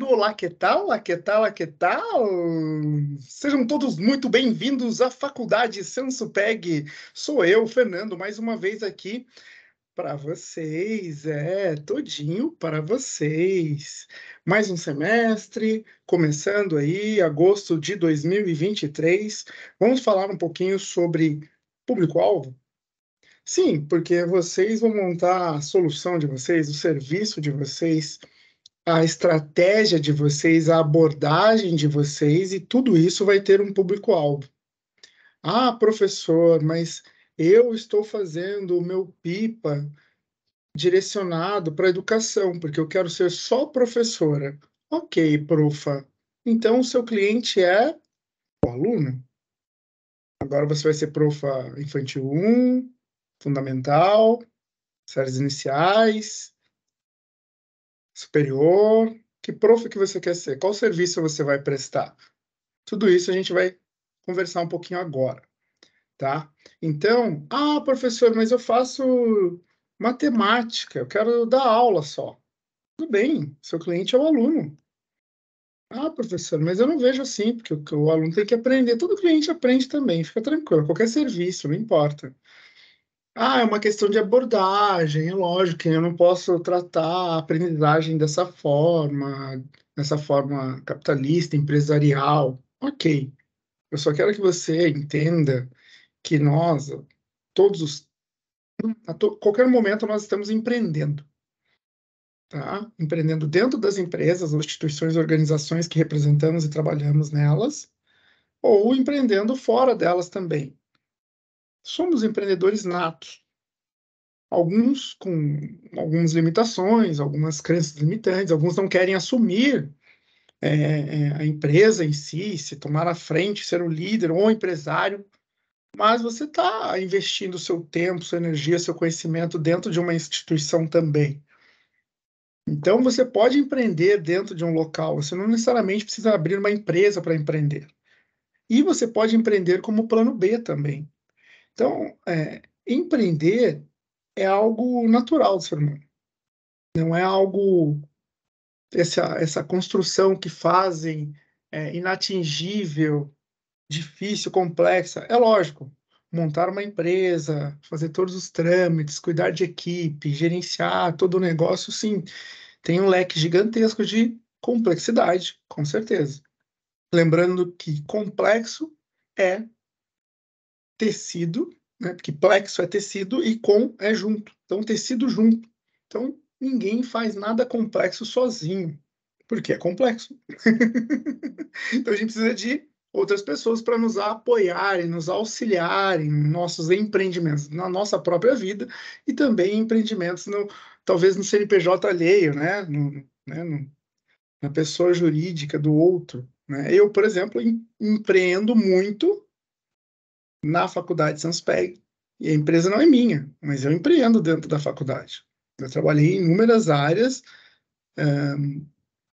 Olá, que tal? Olá, que tal? Olá, que tal? Sejam todos muito bem-vindos à Faculdade Sansupeg. Sou eu, Fernando, mais uma vez aqui para vocês, é, todinho para vocês. Mais um semestre, começando aí, agosto de 2023. Vamos falar um pouquinho sobre público-alvo? Sim, porque vocês vão montar a solução de vocês, o serviço de vocês a estratégia de vocês, a abordagem de vocês, e tudo isso vai ter um público-alvo. Ah, professor, mas eu estou fazendo o meu PIPA direcionado para a educação, porque eu quero ser só professora. Ok, profa. Então, o seu cliente é o aluno. Agora você vai ser profa infantil 1, fundamental, séries iniciais, superior, que prof que você quer ser, qual serviço você vai prestar. Tudo isso a gente vai conversar um pouquinho agora, tá? Então, ah, professor, mas eu faço matemática, eu quero dar aula só. Tudo bem, seu cliente é o aluno. Ah, professor, mas eu não vejo assim, porque o, o aluno tem que aprender. Todo cliente aprende também, fica tranquilo, qualquer serviço, não importa. Ah, é uma questão de abordagem, é lógico, eu não posso tratar a aprendizagem dessa forma, dessa forma capitalista, empresarial. Ok, eu só quero que você entenda que nós, todos os. A to, qualquer momento, nós estamos empreendendo. Tá? Empreendendo dentro das empresas, instituições, organizações que representamos e trabalhamos nelas, ou empreendendo fora delas também somos empreendedores natos. Alguns com algumas limitações, algumas crenças limitantes, alguns não querem assumir é, é a empresa em si, se tomar à frente, ser o líder ou o empresário, mas você está investindo seu tempo, sua energia, seu conhecimento dentro de uma instituição também. Então, você pode empreender dentro de um local, você não necessariamente precisa abrir uma empresa para empreender. E você pode empreender como plano B também. Então, é, empreender é algo natural do ser humano. Não é algo essa, essa construção que fazem é, inatingível, difícil, complexa. É lógico, montar uma empresa, fazer todos os trâmites, cuidar de equipe, gerenciar todo o negócio, sim, tem um leque gigantesco de complexidade, com certeza. Lembrando que complexo é tecido, né? porque plexo é tecido e com é junto. Então, tecido junto. Então, ninguém faz nada complexo sozinho, porque é complexo. então, a gente precisa de outras pessoas para nos apoiarem, nos auxiliarem em nossos empreendimentos, na nossa própria vida e também empreendimentos, no, talvez no CNPJ alheio, né? No, né? No, na pessoa jurídica do outro. Né. Eu, por exemplo, empreendo muito na faculdade Sanspeg. E a empresa não é minha, mas eu empreendo dentro da faculdade. Eu trabalhei em inúmeras áreas, um,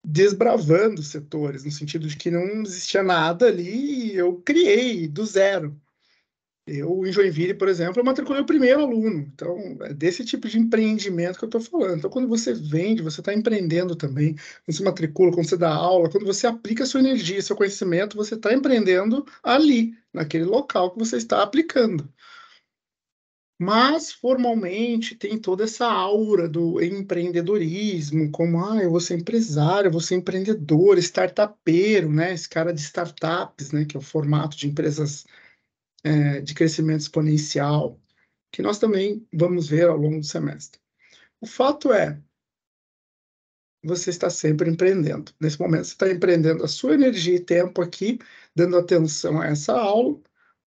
desbravando setores, no sentido de que não existia nada ali e eu criei do zero. Eu, em Joinville, por exemplo, eu matriculei o primeiro aluno. Então, é desse tipo de empreendimento que eu estou falando. Então, quando você vende, você está empreendendo também. Quando você matricula, quando você dá aula, quando você aplica sua energia, seu conhecimento, você está empreendendo ali naquele local que você está aplicando. Mas formalmente tem toda essa aura do empreendedorismo, como ah, eu vou ser empresário, eu vou ser empreendedor, startupeiro, né? Esse cara de startups, né? Que é o formato de empresas é, de crescimento exponencial, que nós também vamos ver ao longo do semestre. O fato é, você está sempre empreendendo. Nesse momento, você está empreendendo a sua energia e tempo aqui, dando atenção a essa aula,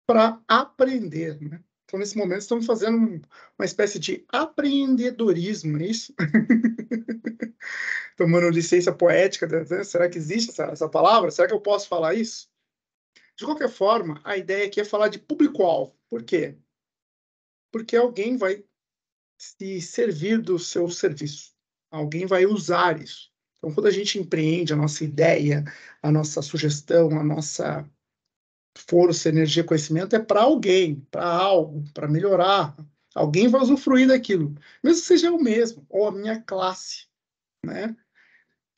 para aprender. Né? Então, nesse momento, estamos fazendo uma espécie de apreendedorismo, é isso? Tomando licença poética, né? será que existe essa, essa palavra? Será que eu posso falar isso? De qualquer forma, a ideia aqui é falar de público-alvo. Por quê? Porque alguém vai se servir do seu serviço Alguém vai usar isso. Então, quando a gente empreende a nossa ideia, a nossa sugestão, a nossa força, energia, conhecimento, é para alguém, para algo, para melhorar. Alguém vai usufruir daquilo, mesmo que seja o mesmo, ou a minha classe. Né?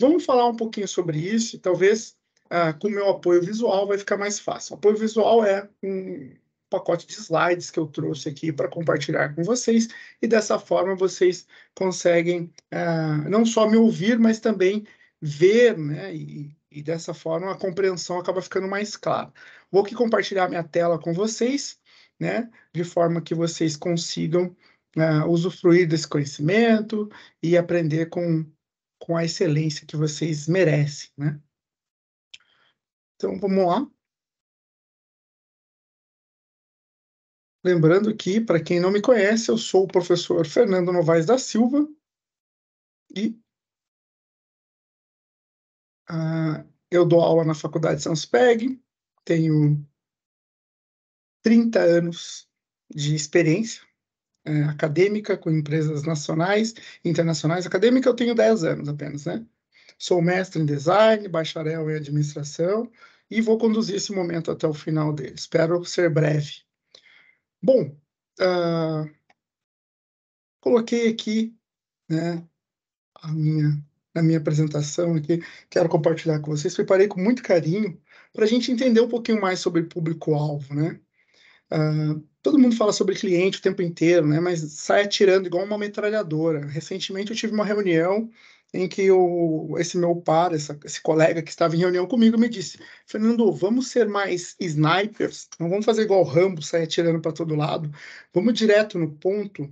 Vamos falar um pouquinho sobre isso, e talvez ah, com o meu apoio visual vai ficar mais fácil. O apoio visual é um, pacote de slides que eu trouxe aqui para compartilhar com vocês, e dessa forma vocês conseguem uh, não só me ouvir, mas também ver, né? E, e dessa forma a compreensão acaba ficando mais clara. Vou aqui compartilhar minha tela com vocês, né? De forma que vocês consigam uh, usufruir desse conhecimento e aprender com, com a excelência que vocês merecem, né? Então, vamos lá. Lembrando que, para quem não me conhece, eu sou o professor Fernando Novaes da Silva e ah, eu dou aula na Faculdade Sanspeg, tenho 30 anos de experiência é, acadêmica com empresas nacionais, e internacionais. Acadêmica eu tenho 10 anos apenas, né? Sou mestre em design, bacharel em administração e vou conduzir esse momento até o final dele. Espero ser breve. Bom, uh, coloquei aqui né, a minha, a minha apresentação aqui, quero compartilhar com vocês. Preparei com muito carinho para a gente entender um pouquinho mais sobre público-alvo, né? Uh, todo mundo fala sobre cliente o tempo inteiro, né? Mas sai atirando igual uma metralhadora. Recentemente eu tive uma reunião em que o, esse meu par, essa, esse colega que estava em reunião comigo, me disse: Fernando, vamos ser mais snipers, não vamos fazer igual o Rambo, sair atirando para todo lado, vamos direto no ponto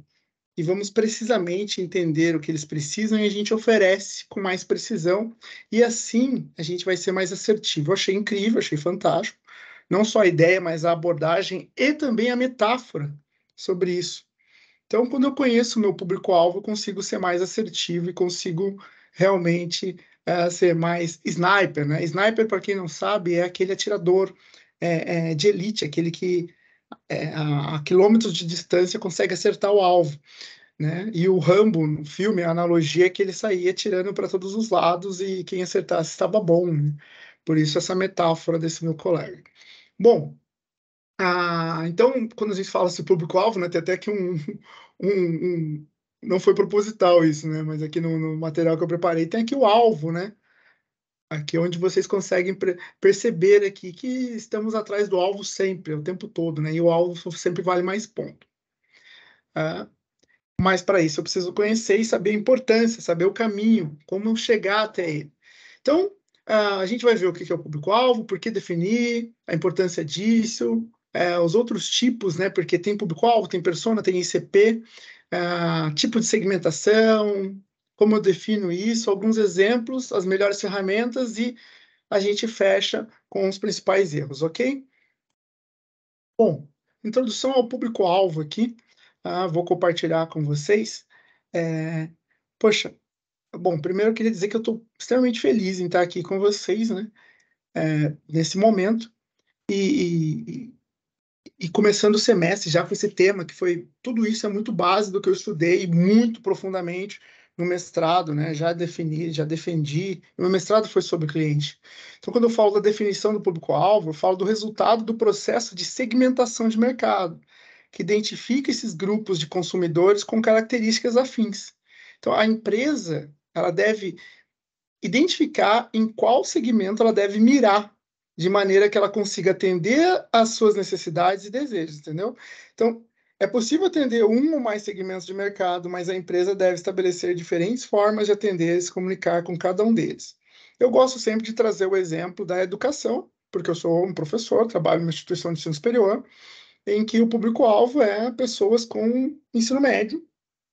e vamos precisamente entender o que eles precisam e a gente oferece com mais precisão, e assim a gente vai ser mais assertivo. Eu achei incrível, achei fantástico, não só a ideia, mas a abordagem e também a metáfora sobre isso. Então, quando eu conheço o meu público-alvo, eu consigo ser mais assertivo e consigo realmente eh, ser mais sniper. Né? Sniper, para quem não sabe, é aquele atirador é, é, de elite, aquele que é, a, a, quilômetros de distância consegue acertar o alvo. Né? E o Rambo, no filme, a analogia é que ele saía atirando para todos os lados e quem acertasse estava bom. Né? Por isso, essa metáfora desse meu colega. Bom, ah, então, quando a gente fala se público-alvo, né, tem até que um, um, um, Não foi proposital isso, né? Mas aqui no, no, material que eu preparei tem aqui o alvo, né? Aqui onde vocês conseguem perceber aqui que estamos atrás do alvo sempre, o tempo todo, né? E o alvo sempre vale mais ponto. Ah, mas para isso eu preciso conhecer e saber a importância, saber o caminho, como chegar até ele. Então, ah, a gente vai ver o que é o público-alvo, por que definir, a importância disso, é, os outros tipos, né? Porque tem público-alvo, tem persona, tem ICP, é, tipo de segmentação, como eu defino isso, alguns exemplos, as melhores ferramentas e a gente fecha com os principais erros, ok? Bom, introdução ao público-alvo aqui, ah, vou compartilhar com vocês. É, poxa, bom, primeiro eu queria dizer que eu estou extremamente feliz em estar aqui com vocês, né? É, nesse momento. E, e, e começando o semestre já com esse tema, que foi tudo isso é muito base do que eu estudei muito profundamente no mestrado, né? Já defini, já defendi. O meu mestrado foi sobre cliente. Então, quando eu falo da definição do público-alvo, eu falo do resultado do processo de segmentação de mercado, que identifica esses grupos de consumidores com características afins. Então, a empresa, ela deve identificar em qual segmento ela deve mirar de maneira que ela consiga atender às suas necessidades e desejos, entendeu? Então, é possível atender um ou mais segmentos de mercado, mas a empresa deve estabelecer diferentes formas de atender e se comunicar com cada um deles. Eu gosto sempre de trazer o exemplo da educação, porque eu sou um professor, trabalho numa instituição de ensino superior, em que o público-alvo é pessoas com ensino médio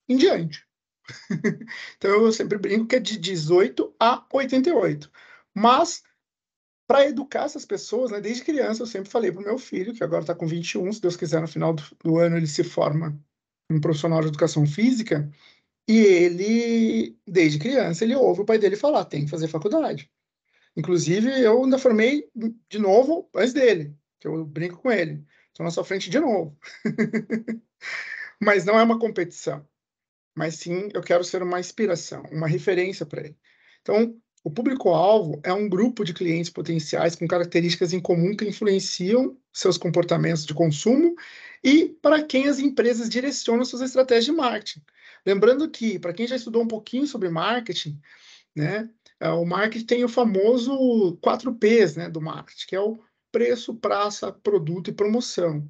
em diante. então eu sempre brinco que é de 18 a 88. Mas para educar essas pessoas, né? desde criança eu sempre falei para o meu filho, que agora está com 21, se Deus quiser, no final do, do, ano ele se forma um profissional de educação física, e ele, desde criança, ele ouve o pai dele falar, tem que fazer faculdade. Inclusive, eu ainda formei de novo antes dele, que eu brinco com ele. Estou na sua frente de novo. Mas não é uma competição. Mas sim, eu quero ser uma inspiração, uma referência para ele. Então, o público-alvo é um grupo de clientes potenciais com características em comum que influenciam seus comportamentos de consumo e para quem as empresas direcionam suas estratégias de marketing. Lembrando que, para quem já estudou um pouquinho sobre marketing, né, é, o marketing tem o famoso 4Ps né, do marketing, que é o preço, praça, produto e promoção.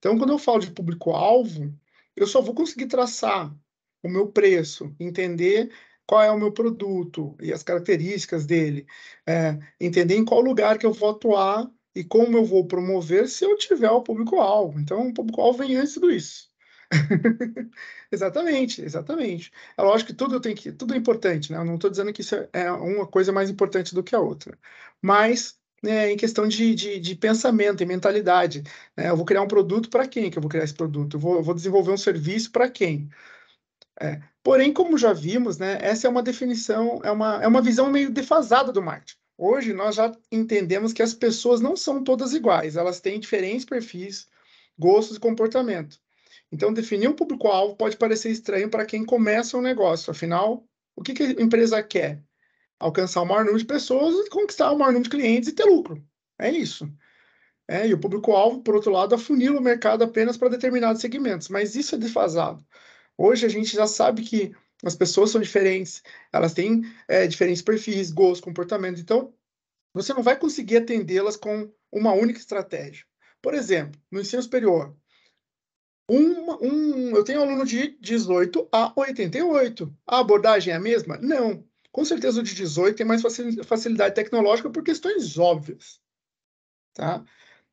Então, quando eu falo de público-alvo, eu só vou conseguir traçar o meu preço, entender qual é o meu produto e as características dele, é, entender em qual lugar que eu vou atuar e como eu vou promover se eu tiver o público-alvo. Então, o público-alvo vem antes do isso. exatamente, exatamente. É lógico que tudo tem que, tudo é importante, né? Eu não estou dizendo que isso é, é uma coisa mais importante do que a outra, mas né? em questão de, de, de pensamento e mentalidade. Né? Eu vou criar um produto para quem que eu vou criar esse produto? Eu vou, eu vou desenvolver um serviço para quem? É, porém, como já vimos, né, essa é uma definição, é uma, é uma visão meio defasada do marketing. Hoje nós já entendemos que as pessoas não são todas iguais, elas têm diferentes perfis, gostos e comportamento. Então, definir um público-alvo pode parecer estranho para quem começa um negócio. Afinal, o que, que a empresa quer? Alcançar o maior número de pessoas, conquistar o maior número de clientes e ter lucro. É isso. É, e o público-alvo, por outro lado, afunila o mercado apenas para determinados segmentos, mas isso é defasado. Hoje a gente já sabe que as pessoas são diferentes, elas têm é, diferentes perfis, gostos, comportamentos. Então, você não vai conseguir atendê-las com uma única estratégia. Por exemplo, no ensino superior, um, um, eu tenho aluno de 18 a 88. A abordagem é a mesma? Não. Com certeza o de 18 tem mais facilidade tecnológica por questões óbvias. Tá?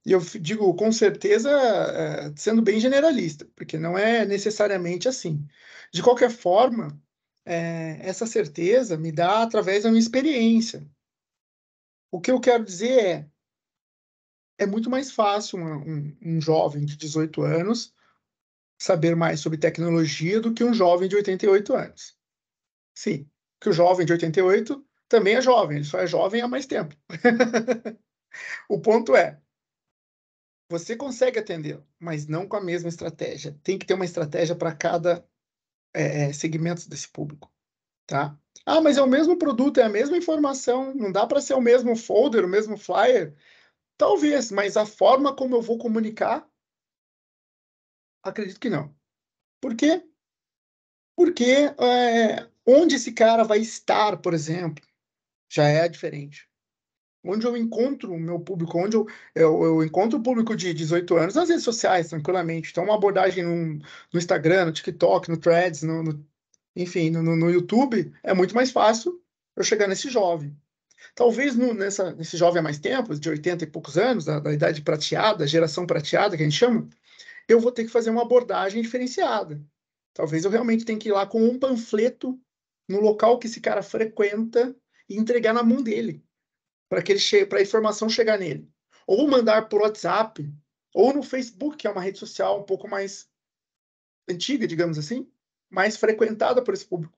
E eu digo com certeza, eh, sendo bem generalista, porque não é necessariamente assim. De qualquer forma, eh, essa certeza me dá através da minha experiência. O que eu quero dizer é: é muito mais fácil um, um, um jovem de 18 anos saber mais sobre tecnologia do que um jovem de 88 anos. Sim, que o jovem de 88 também é jovem, ele só é jovem há mais tempo. o ponto é, você consegue atender, mas não com a mesma estratégia. Tem que ter uma estratégia para cada é, é, segmento desse público, tá? Ah, mas é o mesmo produto, é a mesma informação, não dá para ser o mesmo folder, o mesmo flyer? Talvez, mas a forma como eu vou comunicar, acredito que não. Por quê? Porque é, onde esse cara vai estar, por exemplo, já é diferente onde eu encontro o meu público, onde eu, eu, eu, encontro o público de 18 anos nas redes sociais, tranquilamente. Então, uma abordagem no, no Instagram, no TikTok, no Threads, no, no enfim, no, no, YouTube, é muito mais fácil eu chegar nesse jovem. Talvez no, nessa, nesse jovem há mais tempo, de 80 e poucos anos, da, da idade prateada, geração prateada, que a gente chama, eu vou ter que fazer uma abordagem diferenciada. Talvez eu realmente tenha que ir lá com um panfleto no local que esse cara frequenta e entregar na mão dele para que ele chegue, para a informação chegar nele, ou mandar por WhatsApp, ou no Facebook, que é uma rede social um pouco mais antiga, digamos assim, mais frequentada por esse público.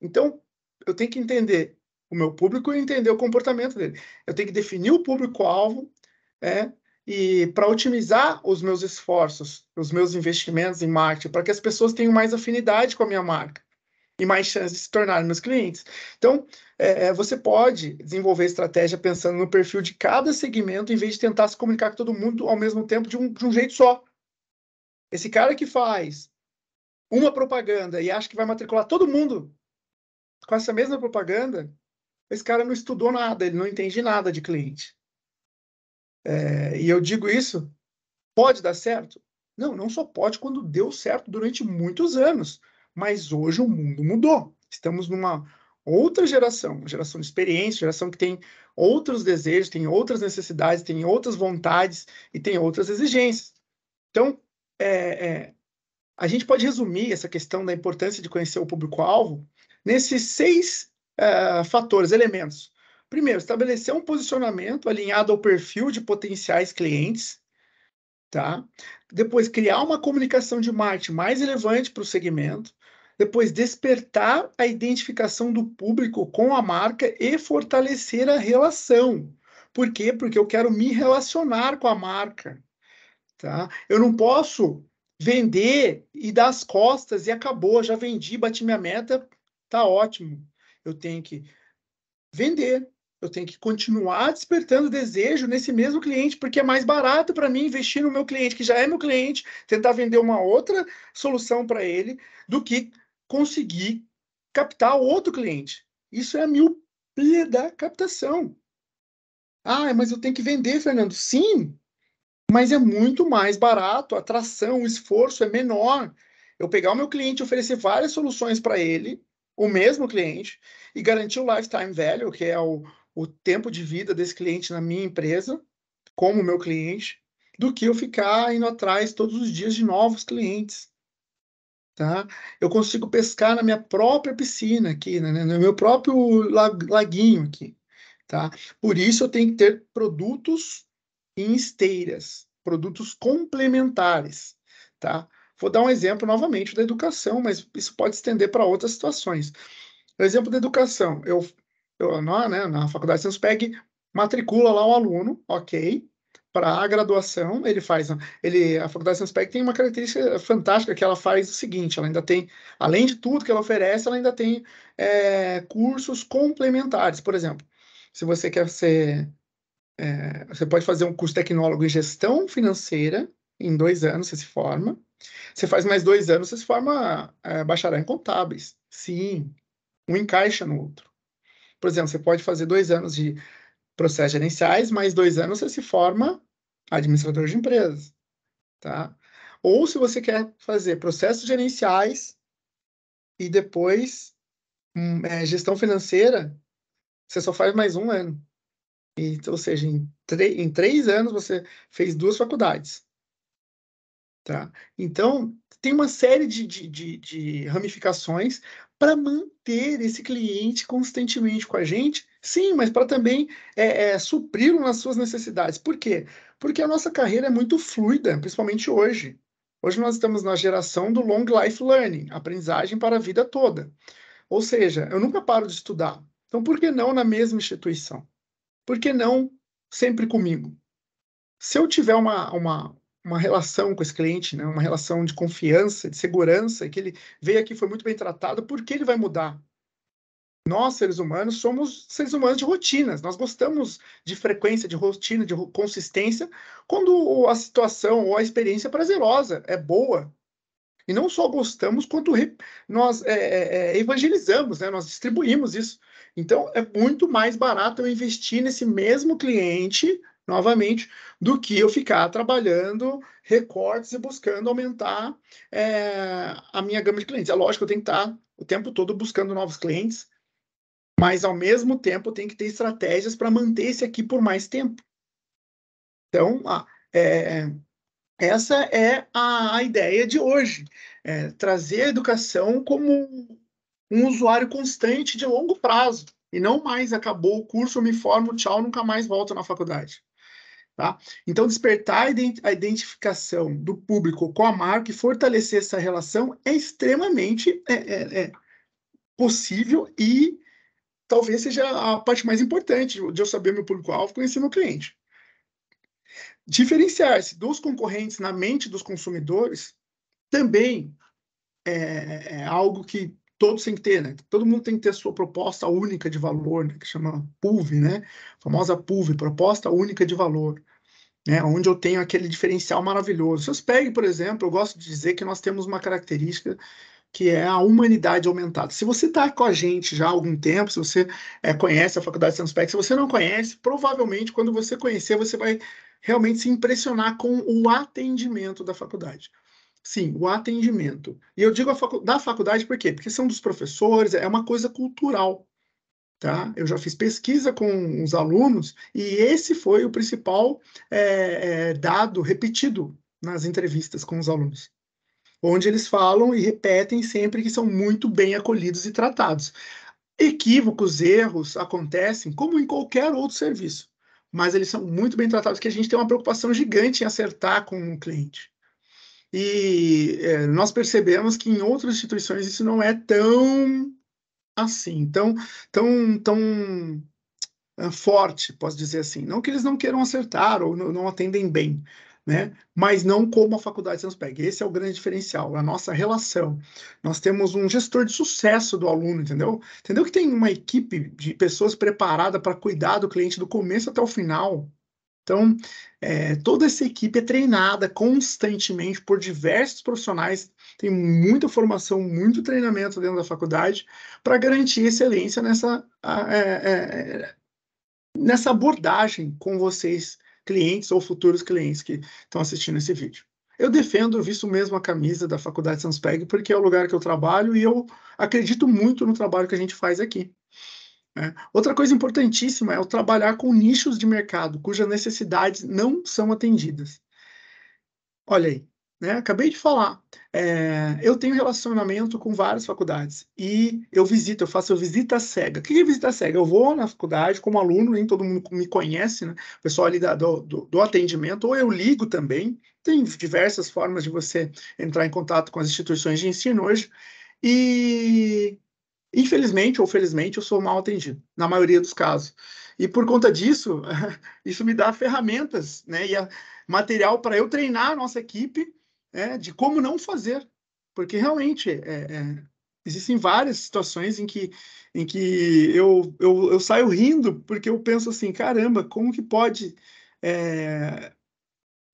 Então, eu tenho que entender o meu público e entender o comportamento dele. Eu tenho que definir o público-alvo, né, e para otimizar os meus esforços, os meus investimentos em marketing, para que as pessoas tenham mais afinidade com a minha marca e mais chances de se tornarem meus clientes. Então, é, é, você pode desenvolver estratégia pensando no perfil de cada segmento, em vez de tentar se comunicar com todo mundo ao mesmo tempo de um, de um jeito só. Esse cara que faz uma propaganda e acha que vai matricular todo mundo com essa mesma propaganda, esse cara não estudou nada, ele não entende nada de cliente. É, e eu digo isso, pode dar certo? Não, não só pode quando deu certo durante muitos anos. Mas hoje o mundo mudou. Estamos numa outra geração, geração de experiência, geração que tem outros desejos, tem outras necessidades, tem outras vontades e tem outras exigências. Então, é, é, a gente pode resumir essa questão da importância de conhecer o público-alvo nesses seis é, fatores, elementos. Primeiro, estabelecer um posicionamento alinhado ao perfil de potenciais clientes. Tá? Depois, criar uma comunicação de marketing mais relevante para o segmento. Depois, despertar a identificação do público com a marca e fortalecer a relação. Por quê? Porque eu quero me relacionar com a marca. Tá? Eu não posso vender e dar as costas e acabou, já vendi, bati minha meta, tá ótimo. Eu tenho que vender, eu tenho que continuar despertando desejo nesse mesmo cliente, porque é mais barato para mim investir no meu cliente, que já é meu cliente, tentar vender uma outra solução para ele, do que conseguir captar outro cliente. Isso é a miopia da captação. Ah, mas eu tenho que vender, Fernando. Sim, mas é muito mais barato, a atração, o esforço é menor. Eu pegar o meu cliente e oferecer várias soluções para ele, o mesmo cliente, e garantir o lifetime value, que é o, o tempo de vida desse cliente na minha empresa, como meu cliente, do que eu ficar indo atrás todos os dias de novos clientes tá? Eu consigo pescar na minha própria piscina aqui, né? né no meu próprio laguinho aqui, tá? Por isso eu tenho que ter produtos em esteiras, produtos complementares, tá? Vou dar um exemplo novamente da educação, mas isso pode estender para outras situações. O exemplo da educação, eu, eu na, né, na faculdade de Ciências PEG, matricula lá o aluno, ok? para a graduação, ele faz, ele, a Faculdade de Sanspec tem uma característica fantástica que ela faz o seguinte, ela ainda tem, além de tudo que ela oferece, ela ainda tem é, cursos complementares, por exemplo, se você quer ser, é, você pode fazer um curso tecnólogo em gestão financeira, em dois anos você se forma, você faz mais dois anos, você se forma é, bacharel em contábeis, sim, um encaixa no outro. Por exemplo, você pode fazer dois anos de processos gerenciais, mais dois anos você se forma administrador de empresas, tá? Ou se você quer fazer processos gerenciais e depois hum, é, gestão financeira, você só faz mais um ano. E, ou seja, em, em três anos você fez duas faculdades. Tá? Então, tem uma série de, de, de, de ramificações para manter esse cliente constantemente com a gente Sim, mas para também é, é, suprir as suas necessidades. Por quê? Porque a nossa carreira é muito fluida, principalmente hoje. Hoje nós estamos na geração do long life learning, aprendizagem para a vida toda. Ou seja, eu nunca paro de estudar. Então, por que não na mesma instituição? Por que não sempre comigo? Se eu tiver uma, uma, uma relação com esse cliente, né? uma relação de confiança, de segurança, que ele veio aqui foi muito bem tratado, por que ele vai mudar? nós, seres humanos, somos seres humanos de rotinas. Nós gostamos de frequência, de rotina, de consistência, quando a situação ou a experiência é prazerosa, é boa. E não só gostamos, quanto nós é, é, é, evangelizamos, né? nós distribuímos isso. Então, é muito mais barato eu investir nesse mesmo cliente, novamente, do que eu ficar trabalhando recortes e buscando aumentar é, a minha gama de clientes. É lógico, eu tenho que estar o tempo todo buscando novos clientes, mas, ao mesmo tempo, tem que ter estratégias para manter esse aqui por mais tempo. Então, ah, é, essa é a, a, ideia de hoje. É, trazer a educação como um usuário constante de longo prazo. E não mais acabou o curso, eu me formo, tchau, nunca mais volto na faculdade. Tá? Então, despertar a identificação do público com a marca e fortalecer essa relação é extremamente é, é, é possível e talvez seja a parte mais importante de eu saber meu público-alvo, conhecer meu cliente. Diferenciar-se dos concorrentes na mente dos consumidores também é, é, algo que todos têm que ter, né? Todo mundo tem que ter a sua proposta única de valor, né? que chama PUV, né? A famosa PUV, proposta única de valor, né? Onde eu tenho aquele diferencial maravilhoso. Se eu pegue, por exemplo, eu gosto de dizer que nós temos uma característica que é a humanidade aumentada. Se você está com a gente já há algum tempo, se você é, conhece a Faculdade de Sanspec, se você não conhece, provavelmente quando você conhecer, você vai realmente se impressionar com o atendimento da faculdade. Sim, o atendimento. E eu digo facu da faculdade por quê? Porque são dos professores, é uma coisa cultural. Tá? Eu já fiz pesquisa com os alunos e esse foi o principal é, é, dado repetido nas entrevistas com os alunos onde eles falam e repetem sempre que são muito bem acolhidos e tratados. Equívocos, erros acontecem como em qualquer outro serviço, mas eles são muito bem tratados, que a gente tem uma preocupação gigante em acertar com o cliente. E é, nós percebemos que em outras instituições isso não é tão assim, tão, tão, tão é, forte, posso dizer assim. Não que eles não queiram acertar ou não, não atendem bem, né? mas não como a faculdade nos pega. Esse é o grande diferencial, a nossa relação. Nós temos um gestor de sucesso do aluno, entendeu? Entendeu que tem uma equipe de pessoas preparada para cuidar do cliente do começo até o final. Então, é, toda essa equipe é treinada constantemente por diversos profissionais, tem muita formação, muito treinamento dentro da faculdade para garantir excelência nessa, é, é, é, nessa abordagem com vocês clientes ou futuros clientes que estão assistindo esse vídeo. Eu defendo, eu visto mesmo a camisa da Faculdade Sanspeg, porque é o lugar que eu trabalho e eu acredito muito no trabalho que a gente faz aqui. É. Outra coisa importantíssima é o trabalhar com nichos de mercado cujas necessidades não são atendidas. Olha aí, né? Acabei de falar, é, eu tenho relacionamento com várias faculdades e eu visito, eu faço visita cega. O que é visita cega? Eu vou na faculdade como aluno, nem todo mundo me conhece, né? O pessoal ali da, do, do, do atendimento, ou eu ligo também. Tem diversas formas de você entrar em contato com as instituições de ensino hoje. E Infelizmente ou felizmente, eu sou mal atendido, na maioria dos casos. E por conta disso, isso me dá ferramentas né, e material para eu treinar a nossa equipe é, de como não fazer, porque realmente é, é, existem várias situações em que, em que eu, eu, eu saio rindo porque eu penso assim, caramba, como que pode é,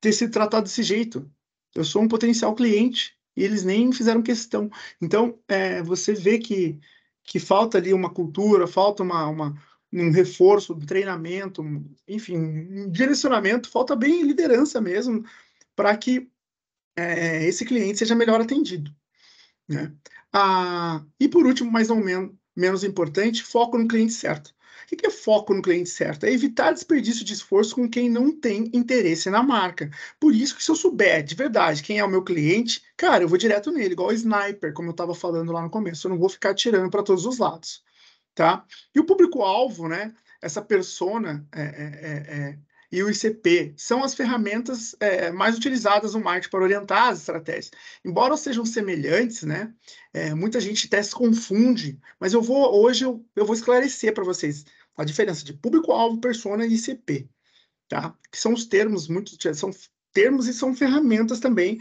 ter se tratado desse jeito? Eu sou um potencial cliente e eles nem fizeram questão. Então, é, você vê que, que falta ali uma cultura, falta uma, uma um reforço, um treinamento, enfim, um direcionamento, falta bem liderança mesmo, para que é, esse cliente seja melhor atendido. Né? Ah, e por último, mas não men menos importante, foco no cliente certo. O que é foco no cliente certo? É evitar desperdício de esforço com quem não tem interesse na marca. Por isso que se eu souber de verdade quem é o meu cliente, cara, eu vou direto nele, igual o sniper, como eu estava falando lá no começo. Eu não vou ficar tirando para todos os lados, tá? E o público-alvo, né? Essa persona é, é, é, é e o ICP são as ferramentas é, mais utilizadas no marketing para orientar as estratégias. Embora sejam semelhantes, né, é, muita gente até se confunde, mas eu vou hoje eu, eu vou esclarecer para vocês a diferença de público-alvo, persona e ICP, tá? Que são os termos muito são termos e são ferramentas também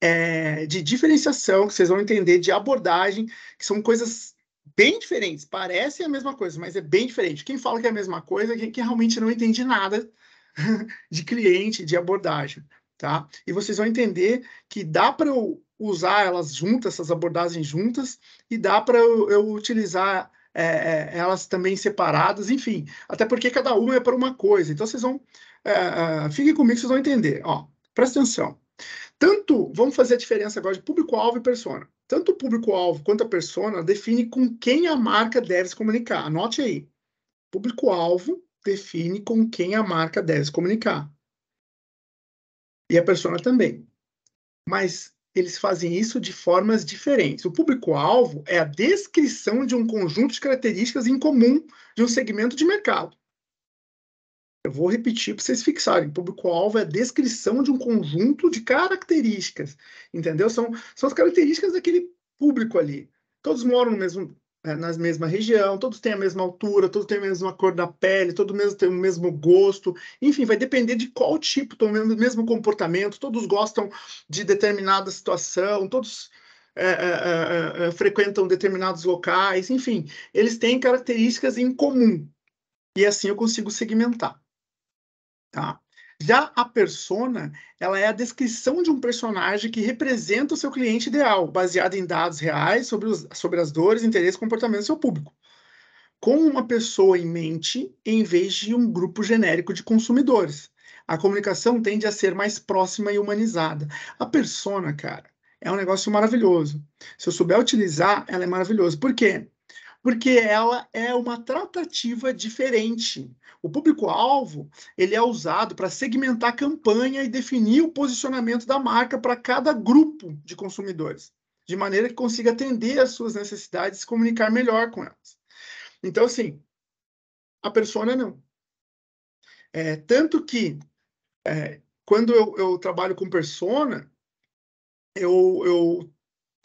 é, de diferenciação que vocês vão entender de abordagem, que são coisas bem diferentes, parecem a mesma coisa, mas é bem diferente. Quem fala que é a mesma coisa é quem que realmente não entende nada de cliente, de abordagem, tá? E vocês vão entender que dá para eu usar elas juntas, essas abordagens juntas, e dá para eu, eu, utilizar é, é, elas também separadas, enfim, até porque cada uma é para uma coisa. Então vocês vão, é, é, fiquem comigo, vocês vão entender. Ó, presta atenção. Tanto, vamos fazer a diferença agora de público-alvo e persona. Tanto o público-alvo quanto a persona define com quem a marca deve se comunicar. Anote aí. Público-alvo define com quem a marca deve se comunicar. E a persona também. Mas eles fazem isso de formas diferentes. O público-alvo é a descrição de um conjunto de características em comum de um segmento de mercado. Eu vou repetir para vocês fixarem. Público-alvo é a descrição de um conjunto de características. Entendeu? São, são as características daquele público ali. Todos moram no mesmo é, na mesma região, todos têm a mesma altura, todos têm a mesma cor da pele, todos mesmo, têm o mesmo gosto, enfim, vai depender de qual tipo, o mesmo comportamento, todos gostam de determinada situação, todos é é, é, é, é, frequentam determinados locais, enfim, eles têm características em comum, e assim eu consigo segmentar. Tá? Já a persona, ela é a descrição de um personagem que representa o seu cliente ideal, baseado em dados reais sobre, os, sobre as dores, interesses e comportamentos do seu público, com uma pessoa em mente em vez de um grupo genérico de consumidores. A comunicação tende a ser mais próxima e humanizada. A persona, cara, é um negócio maravilhoso. Se eu souber utilizar, ela é maravilhosa. Por quê? porque ela é uma tratativa diferente. O público-alvo ele é usado para segmentar a campanha e definir o posicionamento da marca para cada grupo de consumidores, de maneira que consiga atender às suas necessidades e se comunicar melhor com elas. Então, assim, a persona não. É, tanto que, é, quando eu, eu trabalho com persona, eu, eu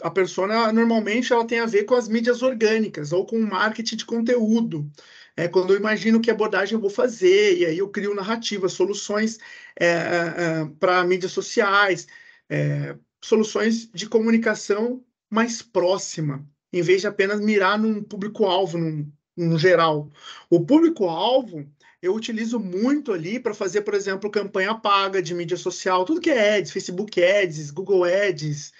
a persona normalmente ela tem a ver com as mídias orgânicas ou com o marketing de conteúdo. É quando eu imagino que abordagem eu vou fazer, e aí eu crio narrativas, soluções é, é, é para mídias sociais, é, soluções de comunicação mais próxima, em vez de apenas mirar num público-alvo, num, num geral. O público-alvo, eu utilizo muito ali para fazer, por exemplo, campanha paga de mídia social, tudo que é ads, Facebook Ads, Google Ads,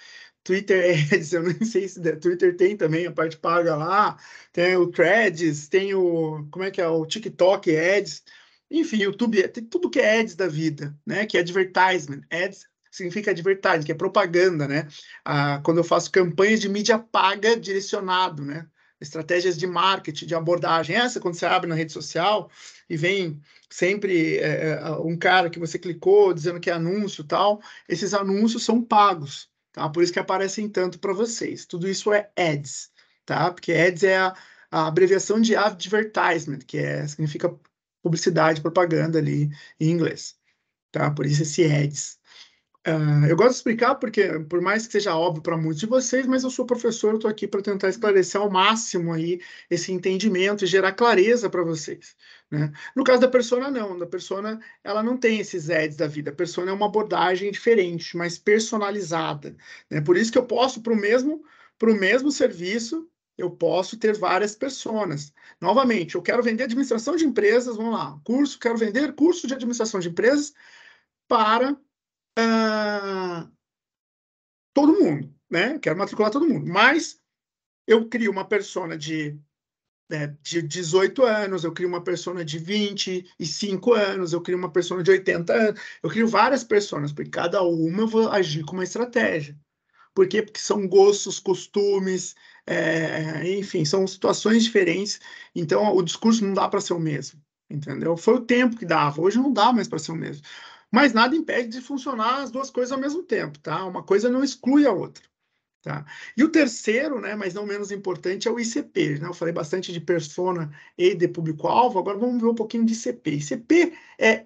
Twitter, é eu não sei se Twitter tem também a parte paga lá, tem o Threads, tem o, como é que é, o TikTok Ads, enfim, YouTube, é, tem tudo que é ads da vida, né, que é advertisement, ads significa advertisement, que é propaganda, né, ah, quando eu faço campanhas de mídia paga direcionado, né, estratégias de marketing, de abordagem. Essa, quando você abre na rede social e vem sempre é, é um cara que você clicou dizendo que é anúncio tal, esses anúncios são pagos tá? Por isso que aparecem tanto para vocês. Tudo isso é ads, tá? Porque ads é a, a abreviação de advertisement, que é, significa publicidade, propaganda ali em inglês, tá? Por isso esse ads. Uh, eu gosto de explicar porque, por mais que seja óbvio para muitos de vocês, mas eu sou professor, estou aqui para tentar esclarecer ao máximo aí esse entendimento e gerar clareza para vocês. Né? No caso da persona, não. Da persona, ela não tem esses ads da vida. A persona é uma abordagem diferente, mais personalizada. Né? Por isso que eu posso, para o mesmo, mesmo serviço, eu posso ter várias pessoas. Novamente, eu quero vender administração de empresas, vamos lá, curso, quero vender curso de administração de empresas para todo mundo, né? Quero matricular todo mundo. Mas eu crio uma persona de, né, de 18 anos, eu crio uma persona de 25 anos, eu crio uma persona de 80 anos, eu crio várias personas, porque cada uma eu vou agir com uma estratégia. Por quê? Porque são gostos, costumes, é, é enfim, são situações diferentes. Então, o discurso não dá para ser o mesmo, entendeu? Foi o tempo que dava, hoje não dá mais para ser o mesmo. Mas nada impede de funcionar as duas coisas ao mesmo tempo, tá? Uma coisa não exclui a outra. Tá? E o terceiro, né, mas não menos importante, é o ICP. Né? Eu falei bastante de persona e de público-alvo, agora vamos ver um pouquinho de ICP. ICP é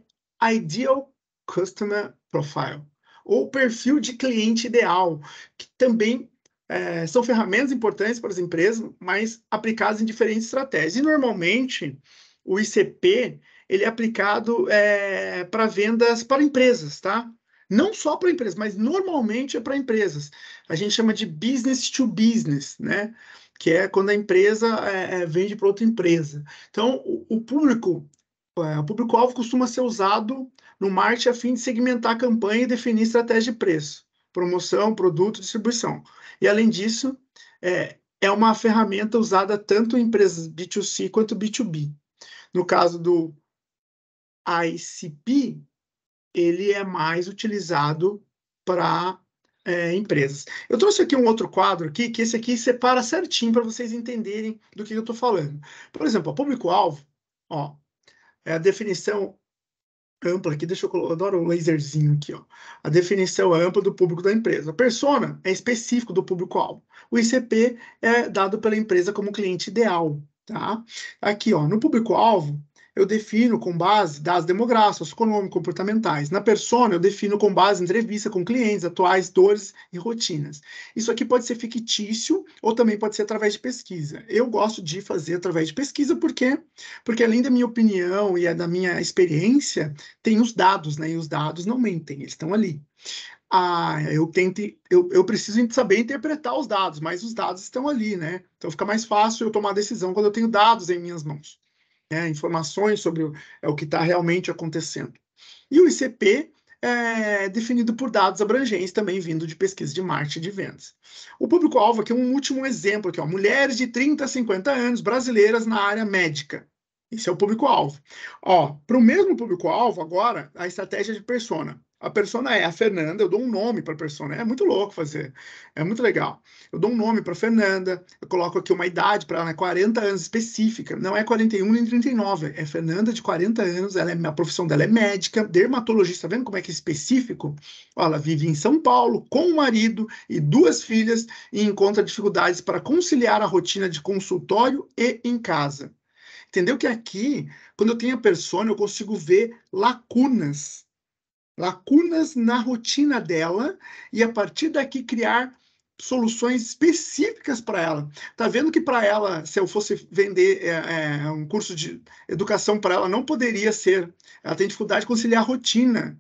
Ideal Customer Profile, ou perfil de cliente ideal, que também é, são ferramentas importantes para as empresas, mas aplicadas em diferentes estratégias. E normalmente o ICP ele é aplicado é, para vendas para empresas, tá? Não só para empresas, mas normalmente é para empresas. A gente chama de business to business, né? Que é quando a empresa é, é vende para outra empresa. Então, o, o público, é, o público-alvo costuma ser usado no marketing a fim de segmentar a campanha e definir estratégia de preço, promoção, produto, distribuição. E além disso, é, é uma ferramenta usada tanto em empresas B2C quanto B2B. No caso do ICP ele é mais utilizado para é, empresas. Eu trouxe aqui um outro quadro aqui, que esse aqui separa certinho para vocês entenderem do que eu estou falando. Por exemplo, público-alvo, ó, é a definição ampla aqui, deixa eu, eu adoro o laserzinho aqui, ó. A definição ampla do público da empresa. A persona é específico do público-alvo. O ICP é dado pela empresa como cliente ideal, tá? Aqui, ó, no público-alvo, eu defino com base dados demográficos, econômicos, comportamentais. Na persona, eu defino com base em entrevista com clientes, atuais dores e rotinas. Isso aqui pode ser fictício ou também pode ser através de pesquisa. Eu gosto de fazer através de pesquisa, por quê? Porque além da minha opinião e da minha experiência, tem os dados, né? E os dados não mentem, eles estão ali. Ah, eu tento, eu, eu preciso saber interpretar os dados, mas os dados estão ali, né? Então fica mais fácil eu tomar decisão quando eu tenho dados em minhas mãos né, informações sobre o, é, o que está realmente acontecendo. E o ICP é definido por dados abrangentes, também vindo de pesquisa de marketing de vendas. O público-alvo aqui é um último exemplo, aqui, ó, mulheres de 30 a 50 anos brasileiras na área médica. Esse é o público-alvo. Para o mesmo público-alvo, agora, a estratégia de persona a persona é a Fernanda, eu dou um nome para a persona. É muito louco fazer, é muito legal. Eu dou um nome para Fernanda, eu coloco aqui uma idade para ela, né, 40 anos específica. Não é 41 nem 39, é Fernanda de 40 anos, ela é, a profissão dela é médica, dermatologista. Tá vendo como é que é específico? ela vive em São Paulo com o marido e duas filhas e encontra dificuldades para conciliar a rotina de consultório e em casa. Entendeu que aqui, quando eu tenho a persona, eu consigo ver lacunas lacunas na rotina dela e a partir daqui criar soluções específicas para ela. Tá vendo que para ela, se eu fosse vender é, é, um curso de educação para ela, não poderia ser. Ela tem dificuldade de conciliar a rotina.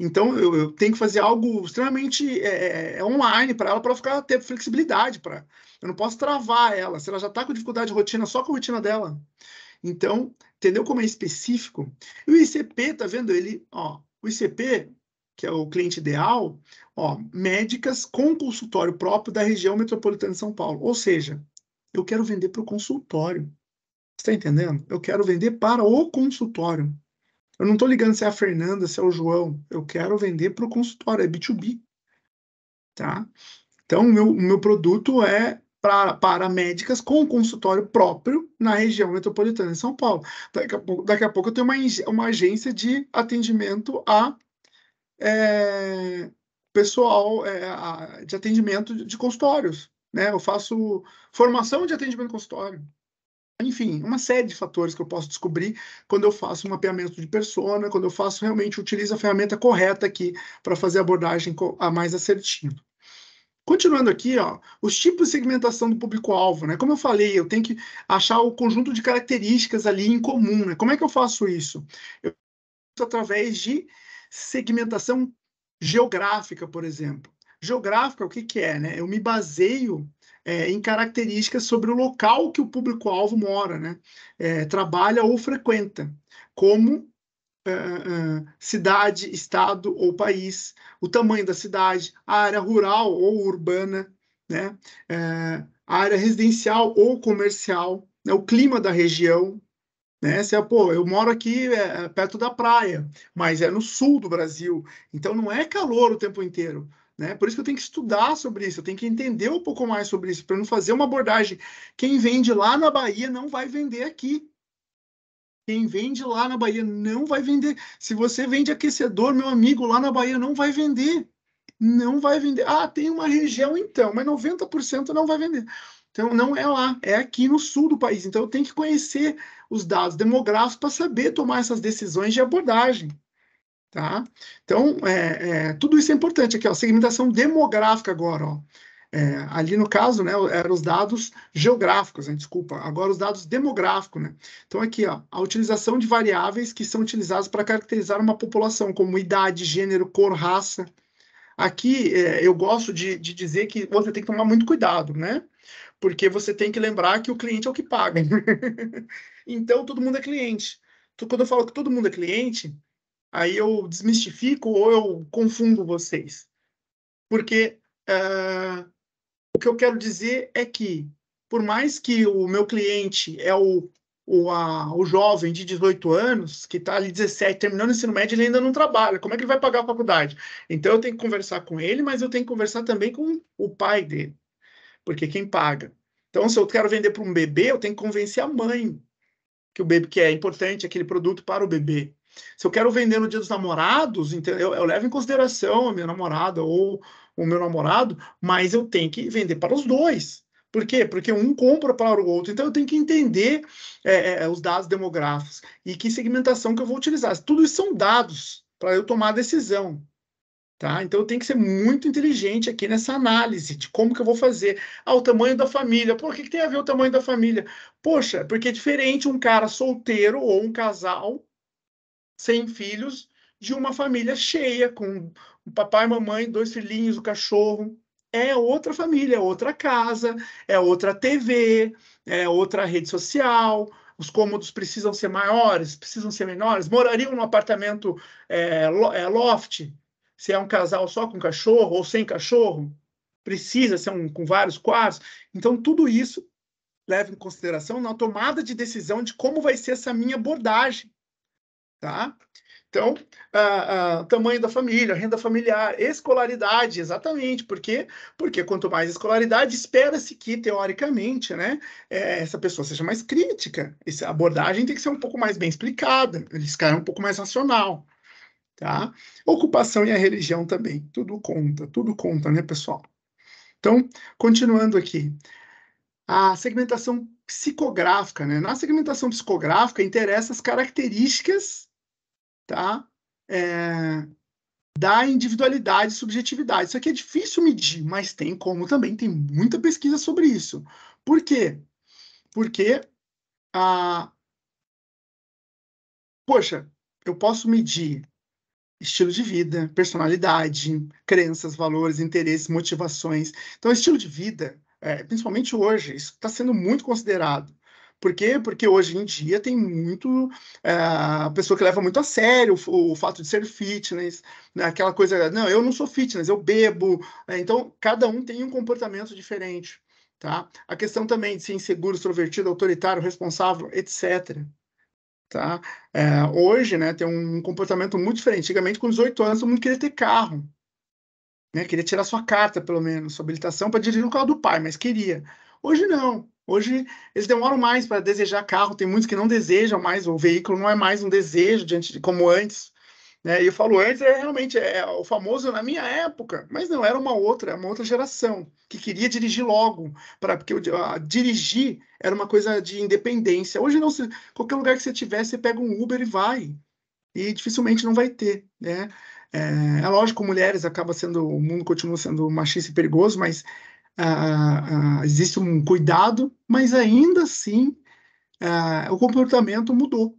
Então eu, eu tenho que fazer algo extremamente é, é, é online para ela, para ficar ter flexibilidade para. Eu não posso travar ela. Se ela já está com dificuldade de rotina, só com a rotina dela. Então, entendeu como é específico? E o ICP, tá vendo? Ele, ó, o ICP, que é o cliente ideal, ó, médicas com consultório próprio da região metropolitana de São Paulo. Ou seja, eu quero vender para o consultório. Você está entendendo? Eu quero vender para o consultório. Eu não estou ligando se é a Fernanda, se é o João. Eu quero vender para o consultório, é B2B. Tá? Então, o meu, o meu produto é pra, para médicas com consultório próprio na região metropolitana de São Paulo. Daqui a pouco, daqui a pouco eu tenho uma, uma agência de atendimento a é, pessoal, é, a, de atendimento de, de consultórios. Né? Eu faço formação de atendimento consultório. Enfim, uma série de fatores que eu posso descobrir quando eu faço um mapeamento de persona, quando eu faço realmente utilizo a ferramenta correta aqui para fazer a abordagem a mais assertiva. Continuando aqui, ó, os tipos de segmentação do público-alvo, né? Como eu falei, eu tenho que achar o conjunto de características ali em comum, né? Como é que eu faço isso? Eu faço através de segmentação geográfica, por exemplo. Geográfica, o que, que é, né? Eu me baseio é, em características sobre o local que o público-alvo mora, né? É, trabalha ou frequenta, como cidade, estado ou país, o tamanho da cidade, a área rural ou urbana, né? a área residencial ou comercial, né? o clima da região. Né? Se é, pô, eu moro aqui é, é, perto da praia, mas é no sul do Brasil, então não é calor o tempo inteiro. Né? Por isso que eu tenho que estudar sobre isso, eu tenho que entender um pouco mais sobre isso, para não fazer uma abordagem. Quem vende lá na Bahia não vai vender aqui. Quem vende lá na Bahia não vai vender. Se você vende aquecedor, meu amigo, lá na Bahia não vai vender. Não vai vender. Ah, tem uma região então, mas 90% não vai vender. Então, não é lá, é aqui no sul do país. Então, eu tenho que conhecer os dados demográficos para saber tomar essas decisões de abordagem. Tá? Então, é, é, tudo isso é importante aqui, ó, segmentação demográfica agora. Ó. É, ali no caso, né, eram os dados geográficos, né, desculpa, agora os dados demográficos, né? Então aqui, ó, a utilização de variáveis que são utilizadas para caracterizar uma população, como idade, gênero, cor, raça. Aqui é, eu gosto de, de dizer que você tem que tomar muito cuidado, né? Porque você tem que lembrar que o cliente é o que paga. então todo mundo é cliente. quando eu falo que todo mundo é cliente, aí eu desmistifico ou eu confundo vocês. Porque uh o que eu quero dizer é que, por mais que o meu cliente é o, o, a, o jovem de 18 anos, que está ali 17, terminando o ensino médio, ele ainda não trabalha. Como é que ele vai pagar a faculdade? Então, eu tenho que conversar com ele, mas eu tenho que conversar também com o pai dele, porque é quem paga. Então, se eu quero vender para um bebê, eu tenho que convencer a mãe que o bebê que é importante aquele produto para o bebê. Se eu quero vender no Dia dos Namorados, então, eu, eu levo em consideração a minha namorada ou o meu namorado, mas eu tenho que vender para os dois. Por quê? Porque um compra para o outro. Então eu tenho que entender é, é, é, os dados demográficos e que segmentação que eu vou utilizar. Tudo isso são dados para eu tomar a decisão. Tá? Então eu tenho que ser muito inteligente aqui nessa análise de como que eu vou fazer. Ah, o tamanho da família. Por que, que tem a ver o tamanho da família? Poxa, porque é diferente um cara solteiro ou um casal sem filhos de uma família cheia, com o papai, mamãe, dois filhinhos, o cachorro. É outra família, é outra casa, é outra TV, é outra rede social, os cômodos precisam ser maiores, precisam ser menores, morariam num apartamento é, é, loft, se é um casal só com cachorro ou sem cachorro, precisa ser um com vários quartos. Então, tudo isso leva em consideração na tomada de decisão de como vai ser essa minha abordagem, tá? Então, tamanho da família, renda familiar, escolaridade, exatamente. porque Porque quanto mais escolaridade, espera-se que, teoricamente, né, é, essa pessoa seja mais crítica. Essa abordagem tem que ser um pouco mais bem explicada, esse cara é um pouco mais racional. Tá? Ocupação e a religião também. Tudo conta, tudo conta, né, pessoal? Então, continuando aqui. A segmentação psicográfica, né? Na segmentação psicográfica, interessa as características tá? É, da individualidade e subjetividade. Isso aqui é difícil medir, mas tem como também, tem muita pesquisa sobre isso. Por quê? Porque a Poxa, eu posso medir estilo de vida, personalidade, crenças, valores, interesses, motivações. Então, estilo de vida, é, principalmente hoje, isso está sendo muito considerado. Por quê? Porque hoje em dia tem muito ah, a pessoa que leva muito a sério o, o, fato de ser fitness, né, aquela coisa, não, eu não sou fitness, eu bebo. Né, então, cada um tem um comportamento diferente. Tá? A questão também de ser inseguro, extrovertido, autoritário, responsável, etc. Tá? É, hoje, né, tem um comportamento muito diferente. Antigamente, com 18 anos, todo mundo queria ter carro. Né? Queria tirar sua carta, pelo menos, sua habilitação, para dirigir o carro do pai, mas queria. Hoje não. Hoje eles demoram mais para desejar carro, tem muitos que não desejam mais, o veículo não é mais um desejo diante de como antes. Né? E eu falo antes, é realmente é, é o famoso na minha época, mas não, era uma outra, uma outra geração que queria dirigir logo, para porque a dirigir era uma coisa de independência. Hoje não, se, qualquer lugar que você tiver, você pega um Uber e vai, e dificilmente não vai ter. Né? É, é lógico, mulheres acaba sendo, o mundo continua sendo machista e perigoso, mas ah, ah, existe um cuidado, mas ainda assim ah, o comportamento mudou.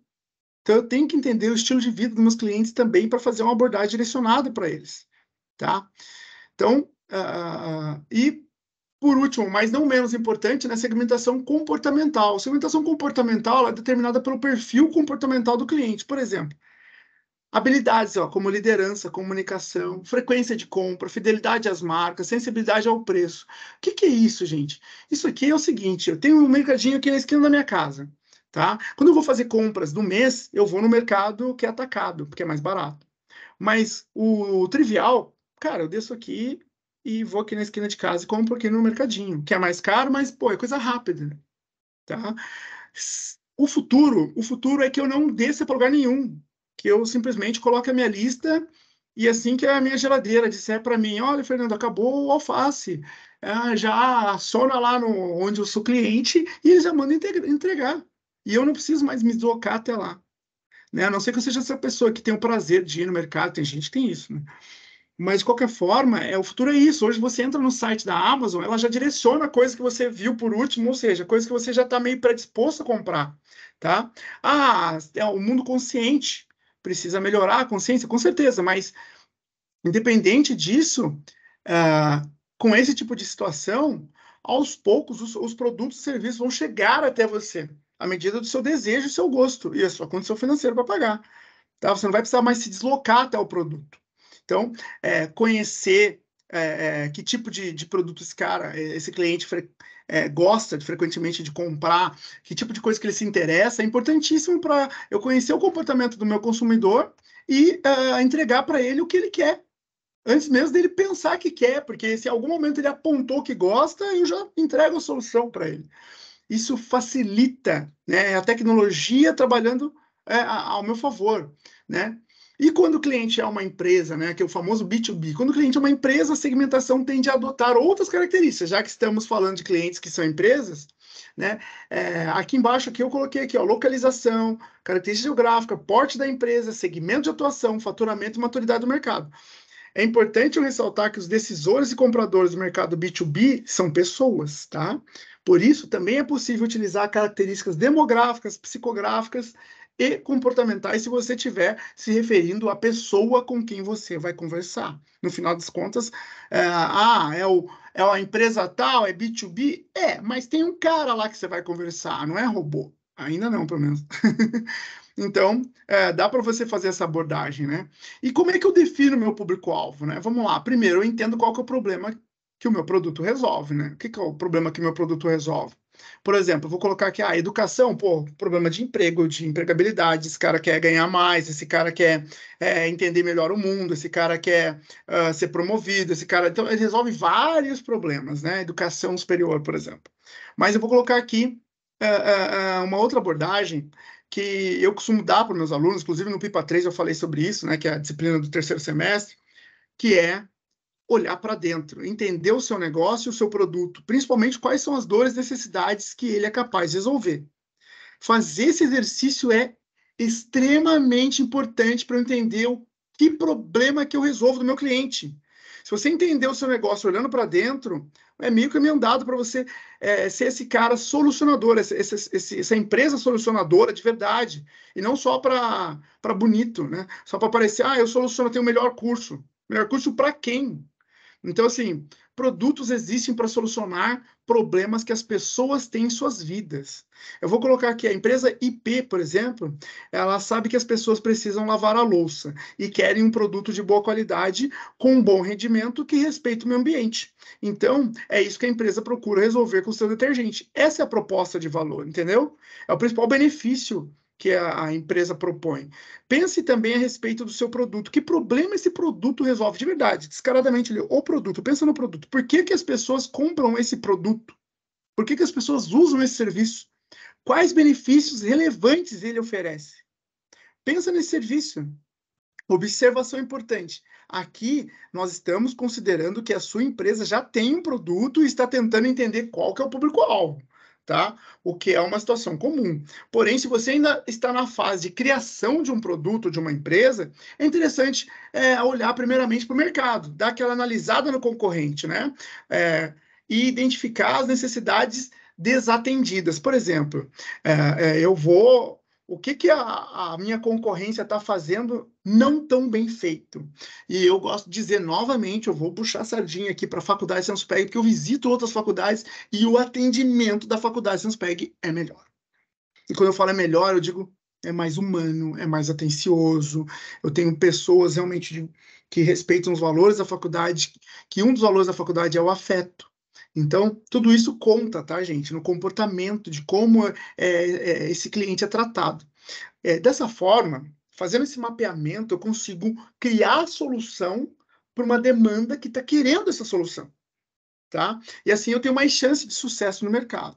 Então eu tenho que entender o estilo de vida dos meus clientes também para fazer uma abordagem direcionada para eles, tá? Então ah, ah, e por último, mas não menos importante, né, segmentação comportamental. Segmentação comportamental é determinada pelo perfil comportamental do cliente. Por exemplo, Habilidades, ó, como liderança, comunicação, frequência de compra, fidelidade às marcas, sensibilidade ao preço. O que, que é isso, gente? Isso aqui é o seguinte: eu tenho um mercadinho aqui na esquina da minha casa, tá? Quando eu vou fazer compras do mês, eu vou no mercado que é atacado, porque é mais barato. Mas o, trivial, cara, eu desço aqui e vou aqui na esquina de casa e compro aqui no mercadinho, que é mais caro, mas, pô, é coisa rápida, tá? O futuro, o futuro é que eu não desça para lugar nenhum que eu simplesmente coloco a minha lista e assim que a minha geladeira disser para mim, olha, Fernando, acabou o alface, é, já aciona lá no, onde eu sou cliente e eles já mandam entregar. E eu não preciso mais me deslocar até lá. Né? A não ser que eu seja essa pessoa que tem o prazer de ir no mercado, tem gente que tem isso, né? Mas, de qualquer forma, é, o futuro é isso. Hoje você entra no site da Amazon, ela já direciona a coisa que você viu por último, ou seja, coisa que você já está meio predisposto a comprar, tá? Ah, é o mundo consciente, precisa melhorar a consciência, com certeza, mas independente disso, uh, com esse tipo de situação, aos poucos os, os produtos e serviços vão chegar até você, à medida do seu desejo, seu gosto e a sua condição financeira para pagar. Tá? Você não vai precisar mais se deslocar até o produto. Então, é, conhecer é, é, que tipo de, de produto esse cara, é, esse cliente é, gosta de, frequentemente de comprar, que tipo de coisa que ele se interessa, é importantíssimo para eu conhecer o comportamento do meu consumidor e uh, entregar para ele o que ele quer. Antes mesmo dele pensar que quer, porque se em algum momento ele apontou que gosta, eu já entrego a solução para ele. Isso facilita né, a tecnologia trabalhando é, ao meu favor. Né? E quando o cliente é uma empresa, né, que é o famoso B2B, quando o cliente é uma empresa, a segmentação tende a adotar outras características, já que estamos falando de clientes que são empresas, né? É, aqui embaixo aqui eu coloquei aqui, ó, localização, característica geográfica, porte da empresa, segmento de atuação, faturamento e maturidade do mercado. É importante eu ressaltar que os decisores e compradores do mercado B2B são pessoas, tá? Por isso, também é possível utilizar características demográficas, psicográficas e comportamentais se você estiver se referindo à pessoa com quem você vai conversar. No final das contas, é, ah, é, o, é a empresa tal, é B2B? É, mas tem um cara lá que você vai conversar, não é robô. Ainda não, pelo menos. então, é, dá para você fazer essa abordagem, né? E como é que eu defino meu público-alvo, né? Vamos lá. Primeiro, eu entendo qual que é o problema que o meu produto resolve, né? O que, que é o problema que o meu produto resolve? Por exemplo, vou colocar aqui a ah, educação, pô, problema de emprego, de empregabilidade, esse cara quer ganhar mais, esse cara quer é, entender melhor o mundo, esse cara quer uh, ser promovido, esse cara. Então, ele resolve vários problemas, né? Educação superior, por exemplo. Mas eu vou colocar aqui uh, uh, uma outra abordagem que eu costumo dar para meus alunos, inclusive no PIPA 3 eu falei sobre isso, né, que é a disciplina do terceiro semestre, que é olhar para dentro, entender o seu negócio, o seu produto, principalmente quais são as dores e necessidades que ele é capaz de resolver. Fazer esse exercício é extremamente importante para eu entender o que problema que eu resolvo do meu cliente. Se você entender o seu negócio olhando para dentro, é meio me andado para você é, ser esse cara solucionador, essa empresa solucionadora de verdade. E não só para bonito, né? Só para parecer, ah, eu soluciono, tenho o melhor curso. Melhor curso para quem? Então, assim, produtos existem para solucionar problemas que as pessoas têm em suas vidas. Eu vou colocar aqui a empresa IP, por exemplo, ela sabe que as pessoas precisam lavar a louça e querem um produto de boa qualidade, com um bom rendimento, que respeite o meio ambiente. Então, é isso que a empresa procura resolver com o seu detergente. Essa é a proposta de valor, entendeu? É o principal benefício que a, a, empresa propõe. Pense também a respeito do seu produto. Que problema esse produto resolve de verdade? Descaradamente, o produto. Pensa no produto. Por que, que as pessoas compram esse produto? Por que, que as pessoas usam esse serviço? Quais benefícios relevantes ele oferece? Pensa nesse serviço. Observação importante. Aqui nós estamos considerando que a sua empresa já tem um produto e está tentando entender qual que é o público-alvo tá? O que é uma situação comum. Porém, se você ainda está na fase de criação de um produto de uma empresa, é interessante é, olhar primeiramente para o mercado, dar aquela analisada no concorrente, né? É, e identificar as necessidades desatendidas. Por exemplo, é, é eu vou o que, que a, a minha concorrência está fazendo não tão bem feito. E eu gosto de dizer novamente, eu vou puxar a sardinha aqui para a Faculdade Senspeg, porque eu visito outras faculdades e o atendimento da Faculdade Senspeg é melhor. E quando eu falo é melhor, eu digo é mais humano, é mais atencioso, eu tenho pessoas realmente de, que respeitam os valores da faculdade, que um dos valores da faculdade é o afeto. Então, tudo isso conta, tá, gente, no comportamento de como é, é, é, esse cliente é tratado. É, dessa forma, fazendo esse mapeamento, eu consigo criar a solução para uma demanda que está querendo essa solução. Tá? E assim eu tenho mais chance de sucesso no mercado.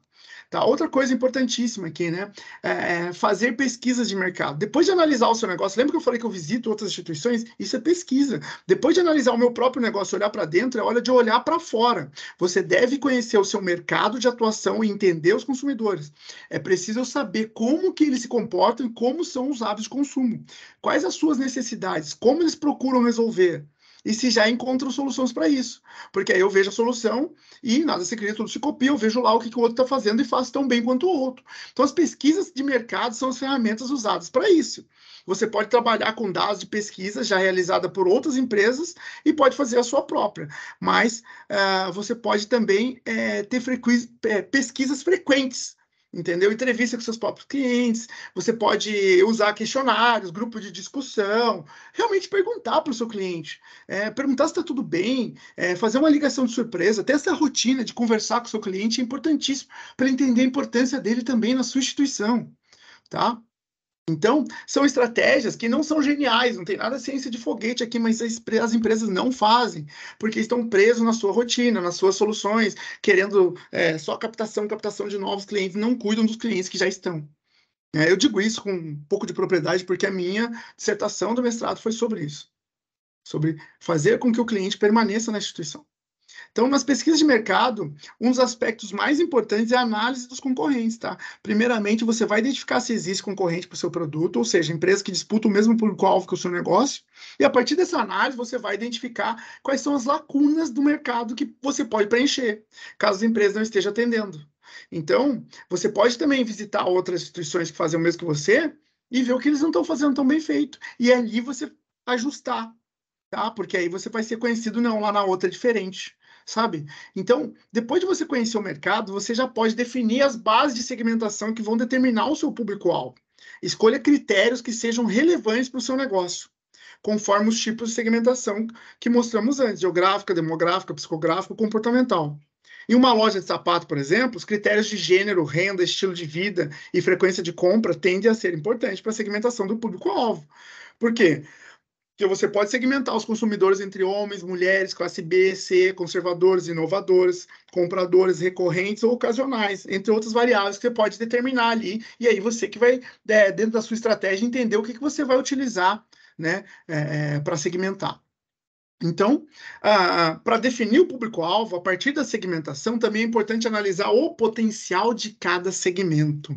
Tá? Outra coisa importantíssima aqui, né? É, é fazer pesquisas de mercado. Depois de analisar o seu negócio, lembra que eu falei que eu visito outras instituições? Isso é pesquisa. Depois de analisar o meu próprio negócio, olhar para dentro, é hora de olhar para fora. Você deve conhecer o seu mercado de atuação e entender os consumidores. É preciso saber como que eles se comportam e como são os hábitos de consumo. Quais as suas necessidades? Como eles procuram resolver? e se já encontram soluções para isso. Porque aí eu vejo a solução e nada se cria, tudo se copia, eu vejo lá o que, que o outro está fazendo e faço tão bem quanto o outro. Então, as pesquisas de mercado são as ferramentas usadas para isso. Você pode trabalhar com dados de pesquisa já realizada por outras empresas e pode fazer a sua própria, mas uh, você pode também eh, ter frequ... Eh, pesquisas frequentes entendeu? Entrevista com seus próprios clientes, você pode usar questionários, grupo de discussão, realmente perguntar para o seu cliente, é, perguntar se está tudo bem, é, fazer uma ligação de surpresa, ter essa rotina de conversar com o seu cliente é importantíssimo para entender a importância dele também na sua instituição, tá? Então, são estratégias que não são geniais, não tem nada de ciência de foguete aqui, mas as, empresas não fazem, porque estão presos na sua rotina, nas suas soluções, querendo é, só captação, captação de novos clientes, não cuidam dos clientes que já estão. É, eu digo isso com um pouco de propriedade, porque a minha dissertação do mestrado foi sobre isso, sobre fazer com que o cliente permaneça na instituição. Então, nas pesquisas de mercado, um dos aspectos mais importantes é a análise dos concorrentes, tá? Primeiramente, você vai identificar se existe concorrente para o seu produto, ou seja, empresa que disputa o mesmo público-alvo que o seu negócio, e a partir dessa análise, você vai identificar quais são as lacunas do mercado que você pode preencher, caso a empresa não esteja atendendo. Então, você pode também visitar outras instituições que fazem o mesmo que você e ver o que eles não estão fazendo tão bem feito. E ali você ajustar, tá? Porque aí você vai ser conhecido não lá na outra é diferente sabe? Então, depois de você conhecer o mercado, você já pode definir as bases de segmentação que vão determinar o seu público-alvo. Escolha critérios que sejam relevantes para o seu negócio, conforme os tipos de segmentação que mostramos antes: geográfica, demográfica, psicográfica, comportamental. Em uma loja de sapato, por exemplo, os critérios de gênero, renda, estilo de vida e frequência de compra tendem a ser importantes para a segmentação do público-alvo. Por quê? que você pode segmentar os consumidores entre homens, mulheres, classe B, C, conservadores, inovadores, compradores recorrentes ou ocasionais, entre outras variáveis que você pode determinar ali. E aí você que vai, é, dentro da sua estratégia, entender o que, que você vai utilizar né, é, é para segmentar. Então, ah, para definir o público-alvo, a partir da segmentação, também é importante analisar o potencial de cada segmento.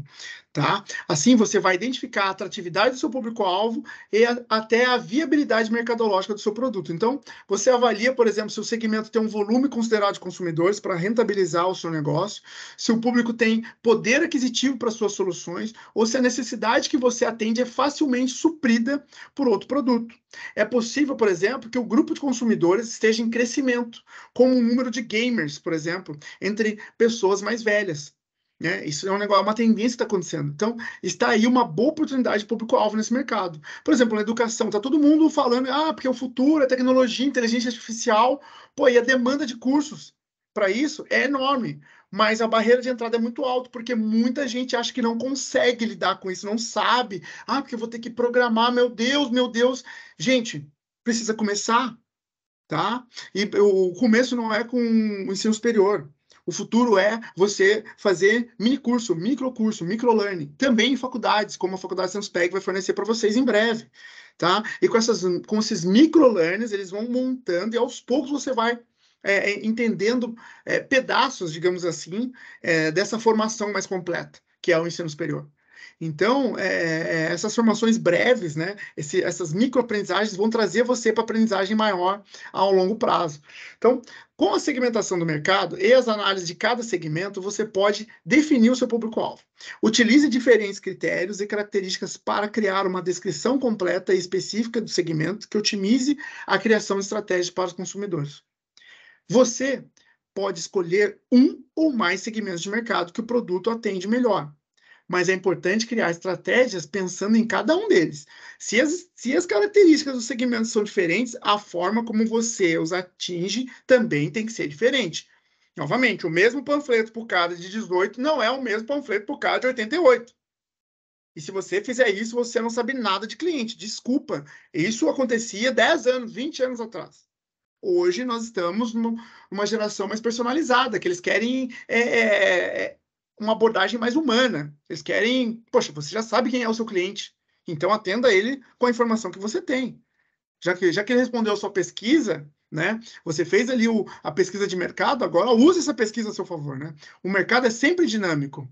Tá? Assim, você vai identificar a atratividade do seu público-alvo e a, até a viabilidade mercadológica do seu produto. Então, você avalia, por exemplo, se o segmento tem um volume considerado de consumidores para rentabilizar o seu negócio, se o público tem poder aquisitivo para suas soluções ou se a necessidade que você atende é facilmente suprida por outro produto. É possível, por exemplo, que o grupo de consumidores esteja em crescimento, como o número de gamers, por exemplo, entre pessoas mais velhas. Né? Isso é um negócio, é uma tendência que está acontecendo. Então, está aí uma boa oportunidade de público-alvo nesse mercado. Por exemplo, na educação, está todo mundo falando, ah, porque o futuro é tecnologia, inteligência artificial, pô, e a demanda de cursos para isso é enorme. Mas a barreira de entrada é muito alta, porque muita gente acha que não consegue lidar com isso, não sabe. Ah, porque eu vou ter que programar, meu Deus, meu Deus. Gente, precisa começar, tá? E o começo não é com o ensino superior. O futuro é você fazer mini curso, micro curso, micro learning, também em faculdades, como a Faculdade Sanspec vai fornecer para vocês em breve, tá? E com, essas, com esses micro learnings, eles vão montando e aos poucos você vai é, é, entendendo é, pedaços, digamos assim, é, dessa formação mais completa, que é o ensino superior. Então, é, é, essas formações breves, né, esse, essas microaprendizagens vão trazer você para aprendizagem maior ao longo prazo. Então, com a segmentação do mercado e as análises de cada segmento, você pode definir o seu público-alvo. Utilize diferentes critérios e características para criar uma descrição completa e específica do segmento que otimize a criação de estratégias para os consumidores. Você pode escolher um ou mais segmentos de mercado que o produto atende melhor mas é importante criar estratégias pensando em cada um deles. Se as, se as características dos segmentos são diferentes, a forma como você os atinge também tem que ser diferente. Novamente, o mesmo panfleto para o cara de 18 não é o mesmo panfleto para o cara de 88. E se você fizer isso, você não sabe nada de cliente. Desculpa. Isso acontecia 10 anos, 20 anos atrás. Hoje nós estamos numa geração mais personalizada, que eles querem é, é, é uma abordagem mais humana. Eles querem, poxa, você já sabe quem é o seu cliente, então atenda ele com a informação que você tem. Já que, já que ele respondeu a sua pesquisa, né? Você fez ali o, a pesquisa de mercado, agora use essa pesquisa a seu favor, né? O mercado é sempre dinâmico.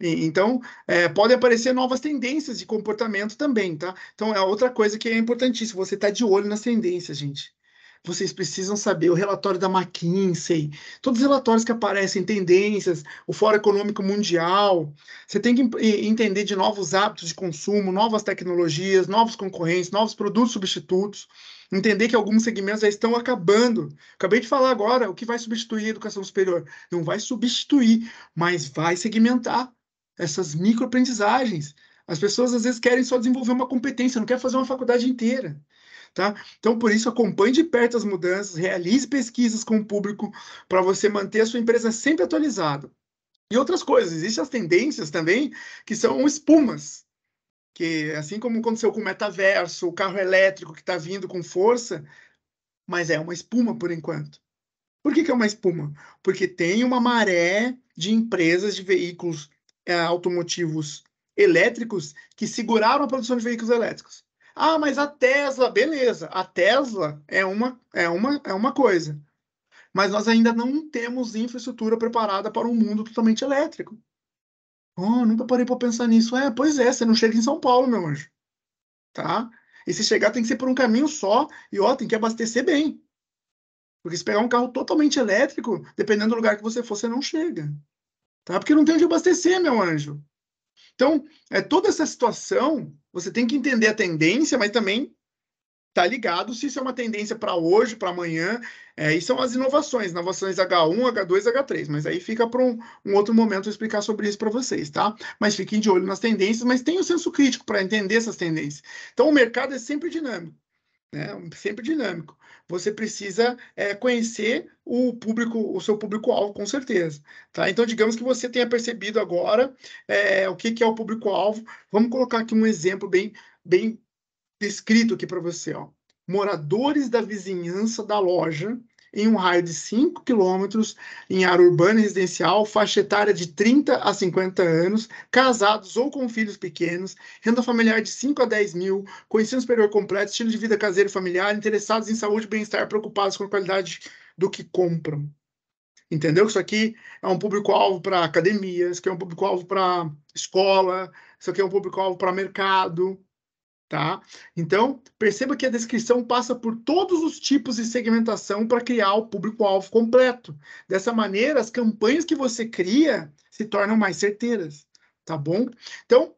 E, então, é, podem aparecer novas tendências de comportamento também, tá? Então, é outra coisa que é importantíssima, você tá de olho nas tendências, gente vocês precisam saber o relatório da McKinsey, todos os relatórios que aparecem, tendências, o Fórum Econômico Mundial. Você tem que entender de novos hábitos de consumo, novas tecnologias, novos concorrentes, novos produtos substitutos. Entender que alguns segmentos já estão acabando. Acabei de falar agora, o que vai substituir a educação superior? Não vai substituir, mas vai segmentar essas microaprendizagens. As pessoas às vezes querem só desenvolver uma competência, não quer fazer uma faculdade inteira. Tá? Então, por isso, acompanhe de perto as mudanças, realize pesquisas com o público para você manter a sua empresa sempre atualizada. E outras coisas, existem as tendências também que são espumas, que assim como aconteceu com o metaverso, o carro elétrico que está vindo com força, mas é uma espuma por enquanto. Por que, que é uma espuma? Porque tem uma maré de empresas de veículos é, automotivos elétricos que seguraram a produção de veículos elétricos. Ah, mas a Tesla, beleza, a Tesla é uma, é uma, é uma coisa. Mas nós ainda não temos infraestrutura preparada para um mundo totalmente elétrico. Oh, nunca parei para pensar nisso. É, pois é, você não chega em São Paulo, meu anjo. Tá? E se chegar, tem que ser por um caminho só e ó, tem que abastecer bem. Porque se pegar um carro totalmente elétrico, dependendo do lugar que você for, você não chega. Tá? Porque não tem onde abastecer, meu anjo. Então, é, toda essa situação, você tem que entender a tendência, mas também tá ligado se isso é uma tendência para hoje, para amanhã. É, e são as inovações, inovações H1, H2, H3. Mas aí fica para um, um, outro momento eu explicar sobre isso para vocês, tá? Mas fiquem de olho nas tendências, mas tenham o senso crítico para entender essas tendências. Então, o mercado é sempre dinâmico, né? Sempre dinâmico você precisa é, conhecer o público, o seu público-alvo, com certeza. Tá? Então, digamos que você tenha percebido agora é, o que, que é o público-alvo. Vamos colocar aqui um exemplo bem, bem descrito aqui para você. Ó. Moradores da vizinhança da loja em um raio de 5 quilômetros, em área urbana e residencial, faixa etária de 30 a 50 anos, casados ou com filhos pequenos, renda familiar de 5 a 10 mil, com ensino superior completo, estilo de vida caseiro e familiar, interessados em saúde e bem-estar, preocupados com a qualidade do que compram. Entendeu? Isso aqui é um público-alvo para academias, aqui é um público-alvo para escola, isso aqui é um público-alvo para mercado, Tá? Então, perceba que a descrição passa por todos os tipos de segmentação para criar o público-alvo completo. Dessa maneira, as campanhas que você cria se tornam mais certeiras, tá bom? Então,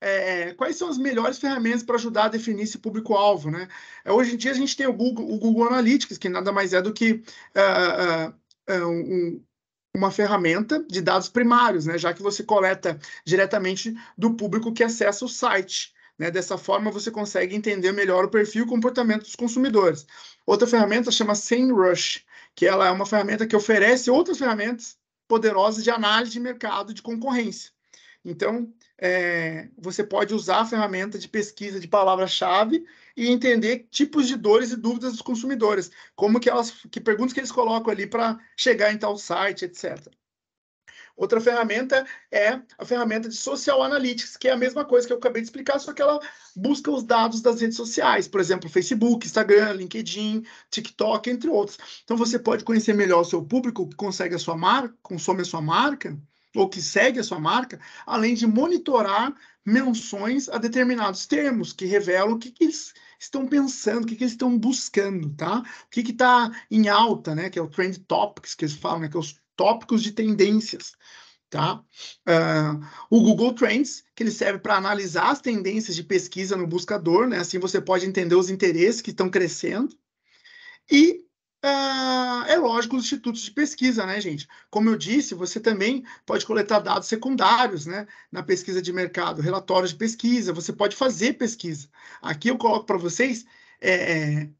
é, quais são as melhores ferramentas para ajudar a definir esse público-alvo, né? É, hoje em dia, a gente tem o Google, o Google Analytics, que nada mais é do que uh, uh, um, uma ferramenta de dados primários, né? Já que você coleta diretamente do público que acessa o site. Né? Dessa forma, você consegue entender melhor o perfil e o comportamento dos consumidores. Outra ferramenta chama SEMrush, que ela é uma ferramenta que oferece outras ferramentas poderosas de análise de mercado de concorrência. Então, é, você pode usar a ferramenta de pesquisa de palavra-chave e entender tipos de dores e dúvidas dos consumidores, como que elas, que perguntas que eles colocam ali para chegar em tal site, etc. Outra ferramenta é a ferramenta de Social Analytics, que é a mesma coisa que eu acabei de explicar, só que ela busca os dados das redes sociais, por exemplo, Facebook, Instagram, LinkedIn, TikTok, entre outros. Então você pode conhecer melhor o seu público que consegue a sua marca, consome a sua marca ou que segue a sua marca, além de monitorar menções a determinados termos que revelam o que, que eles estão pensando, o que, que eles estão buscando, tá? O que está em alta, né? Que é o trend topics que eles falam, né? Que é os tópicos de tendências. Tá? Uh, o Google Trends, que ele serve para analisar as tendências de pesquisa no buscador, né? assim você pode entender os interesses que estão crescendo. E uh, é lógico os institutos de pesquisa, né, gente? Como eu disse, você também pode coletar dados secundários né, na pesquisa de mercado, relatórios de pesquisa, você pode fazer pesquisa. Aqui eu coloco para vocês é, é,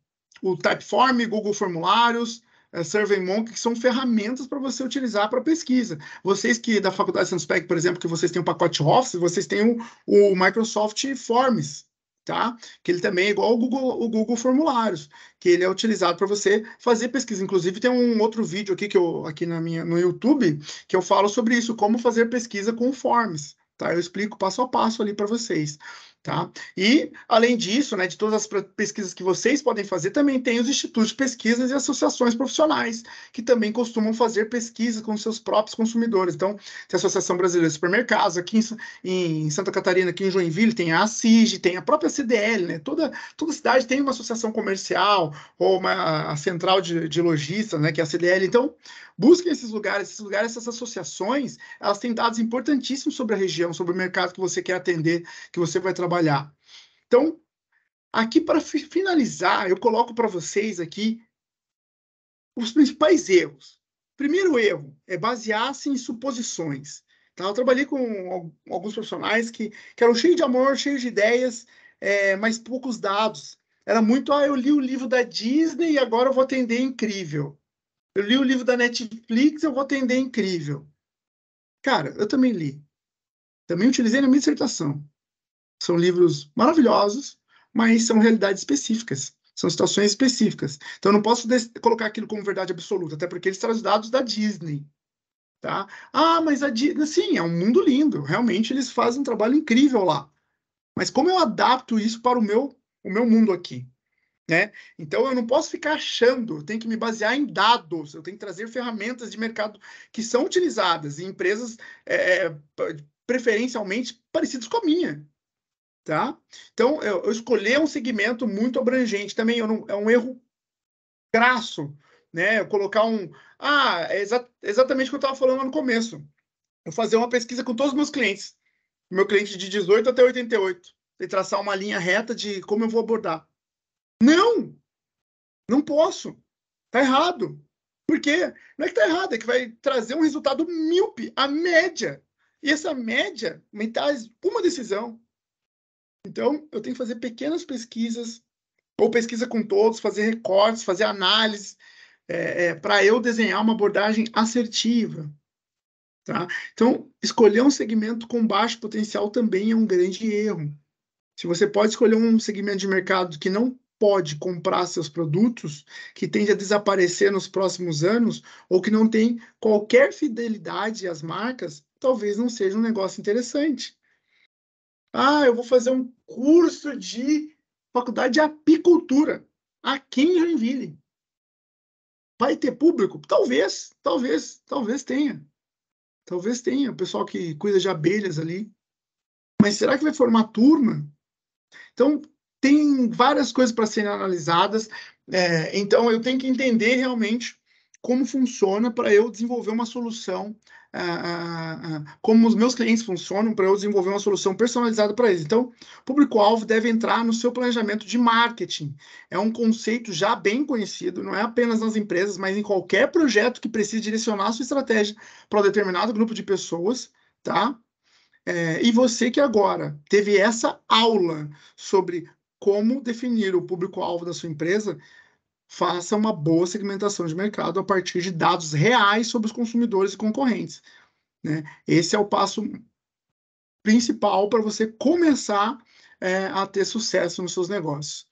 o Typeform, Google Formulários, é, SurveyMonkey que são ferramentas para você utilizar para pesquisa. Vocês que da Faculdade de por exemplo, que vocês têm o pacote Office, vocês têm o, o Microsoft Forms, tá? Que ele também é igual ao Google, o Google Formulários, que ele é utilizado para você fazer pesquisa. Inclusive tem um outro vídeo aqui que eu aqui na minha no YouTube que eu falo sobre isso, como fazer pesquisa com Forms, tá? Eu explico passo a passo ali para vocês. Tá? E, além disso, né, de todas as pesquisas que vocês podem fazer, também tem os institutos de pesquisas e associações profissionais, que também costumam fazer pesquisa com seus próprios consumidores. Então, tem a Associação Brasileira de Supermercados, aqui em, em Santa Catarina, aqui em Joinville, tem a CIG, tem a própria CDL, né? toda, toda cidade tem uma associação comercial ou uma central de, de lojistas, né, que é a CDL. Então, Busquem esses lugares, esses lugares, essas associações, elas têm dados importantíssimos sobre a região, sobre o mercado que você quer atender, que você vai trabalhar. Então, aqui para finalizar, eu coloco para vocês aqui os principais erros. Primeiro erro é basear-se em suposições. Tá? Eu trabalhei com alguns profissionais que, que eram cheios de amor, cheios de ideias, é, mas poucos dados. Era muito, ah, eu li o livro da Disney e agora eu vou atender incrível. Eu li o livro da Netflix, eu vou atender incrível. Cara, eu também li. Também utilizei na minha dissertação. São livros maravilhosos, mas são realidades específicas. São situações específicas. Então, eu não posso colocar aquilo como verdade absoluta, até porque eles trazem dados da Disney. Tá? Ah, mas a Disney. Sim, é um mundo lindo. Realmente, eles fazem um trabalho incrível lá. Mas como eu adapto isso para o meu, o meu mundo aqui? Né? Então eu não posso ficar achando, eu tenho que me basear em dados, eu tenho que trazer ferramentas de mercado que são utilizadas em empresas é, preferencialmente parecidas com a minha. Tá? Então, eu, eu escolher um segmento muito abrangente também não, é um erro grasso, né? Eu colocar um. Ah, é exa exatamente o que eu estava falando no começo. Eu fazer uma pesquisa com todos os meus clientes, meu cliente de 18 até 88, e traçar uma linha reta de como eu vou abordar. Não! Não posso. Tá errado. Por quê? Não é que tá errado, é que vai trazer um resultado míope, a média. E essa média metade uma decisão. Então, eu tenho que fazer pequenas pesquisas, ou pesquisa com todos, fazer recortes, fazer análise é, é, para eu desenhar uma abordagem assertiva. Tá? Então, escolher um segmento com baixo potencial também é um grande erro. Se você pode escolher um segmento de mercado que não pode comprar seus produtos, que tende a desaparecer nos próximos anos, ou que não tem qualquer fidelidade às marcas, talvez não seja um negócio interessante. Ah, eu vou fazer um curso de faculdade de apicultura aqui em Joinville. Vai ter público? Talvez, talvez, talvez tenha. Talvez tenha, o pessoal que cuida de abelhas ali. Mas será que vai formar turma? Então, tem várias coisas para serem analisadas, é, então eu tenho que entender realmente como funciona para eu desenvolver uma solução, uh, uh, uh, como os meus clientes funcionam para eu desenvolver uma solução personalizada para eles. Então, público-alvo deve entrar no seu planejamento de marketing. É um conceito já bem conhecido, não é apenas nas empresas, mas em qualquer projeto que precise direcionar a sua estratégia para um determinado grupo de pessoas, tá? É, e você que agora teve essa aula sobre como definir o público-alvo da sua empresa, faça uma boa segmentação de mercado a partir de dados reais sobre os consumidores e concorrentes. Né? Esse é o passo principal para você começar é, a ter sucesso nos seus negócios.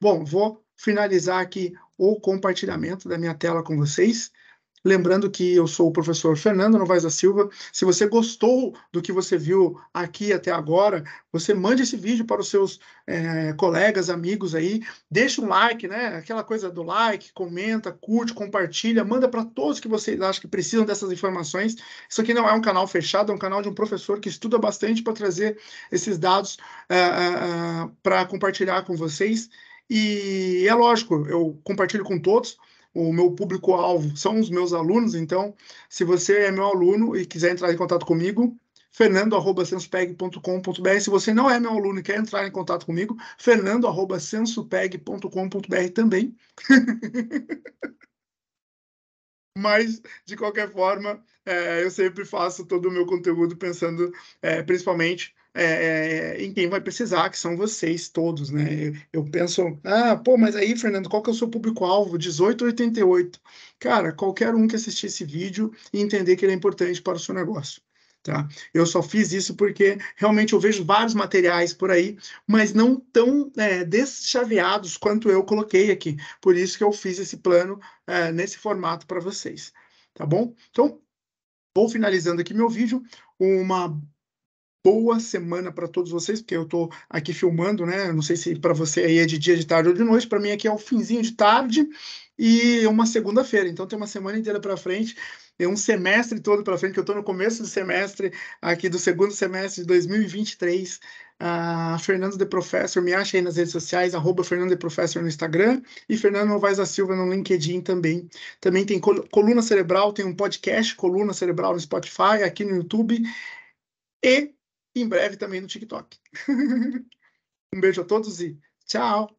Bom, vou finalizar aqui o compartilhamento da minha tela com vocês. Lembrando que eu sou o professor Fernando Novaes da Silva. Se você gostou do que você viu aqui até agora, você mande esse vídeo para os seus é, colegas, amigos aí. Deixa um like, né? Aquela coisa do like, comenta, curte, compartilha, manda para todos que vocês acham que precisam dessas informações. Isso aqui não é um canal fechado, é um canal de um professor que estuda bastante para trazer esses dados eh, eh, para compartilhar com vocês. E é lógico, eu compartilho com todos o meu público-alvo são os meus alunos, então, se você é meu aluno e quiser entrar em contato comigo, fernando.senspeg.com.br. Se você não é meu aluno e quer entrar em contato comigo, fernando.sensupeg.com.br também. Mas, de qualquer forma, é, eu sempre faço todo o meu conteúdo pensando é, principalmente é, é em quem vai precisar, que são vocês todos, né? Eu, eu penso, ah, pô, mas aí, Fernando, qual que é o seu público-alvo? 1888. Cara, qualquer um que assistir esse vídeo e entender que ele é importante para o seu negócio. Tá? Eu só fiz isso porque realmente eu vejo vários materiais por aí, mas não tão é, deschaveados quanto eu coloquei aqui. Por isso que eu fiz esse plano é, nesse formato para vocês. Tá bom? Então, vou finalizando aqui meu vídeo. Uma boa semana para todos vocês, porque eu estou aqui filmando, né? Não sei se para você aí é de dia, de tarde ou de noite, para mim aqui é o finzinho de tarde e uma segunda-feira, então tem uma semana inteira para frente, tem um semestre todo para frente, que eu estou no começo do semestre, aqui do segundo semestre de 2023. Uh, ah, Fernando de Professor, me acha aí nas redes sociais, arroba Fernando de Professor no Instagram e Fernando Novaes da Silva no LinkedIn também. Também tem Col Coluna Cerebral, tem um podcast, Coluna Cerebral no Spotify, aqui no YouTube. E em breve também no TikTok. um beijo a todos e tchau!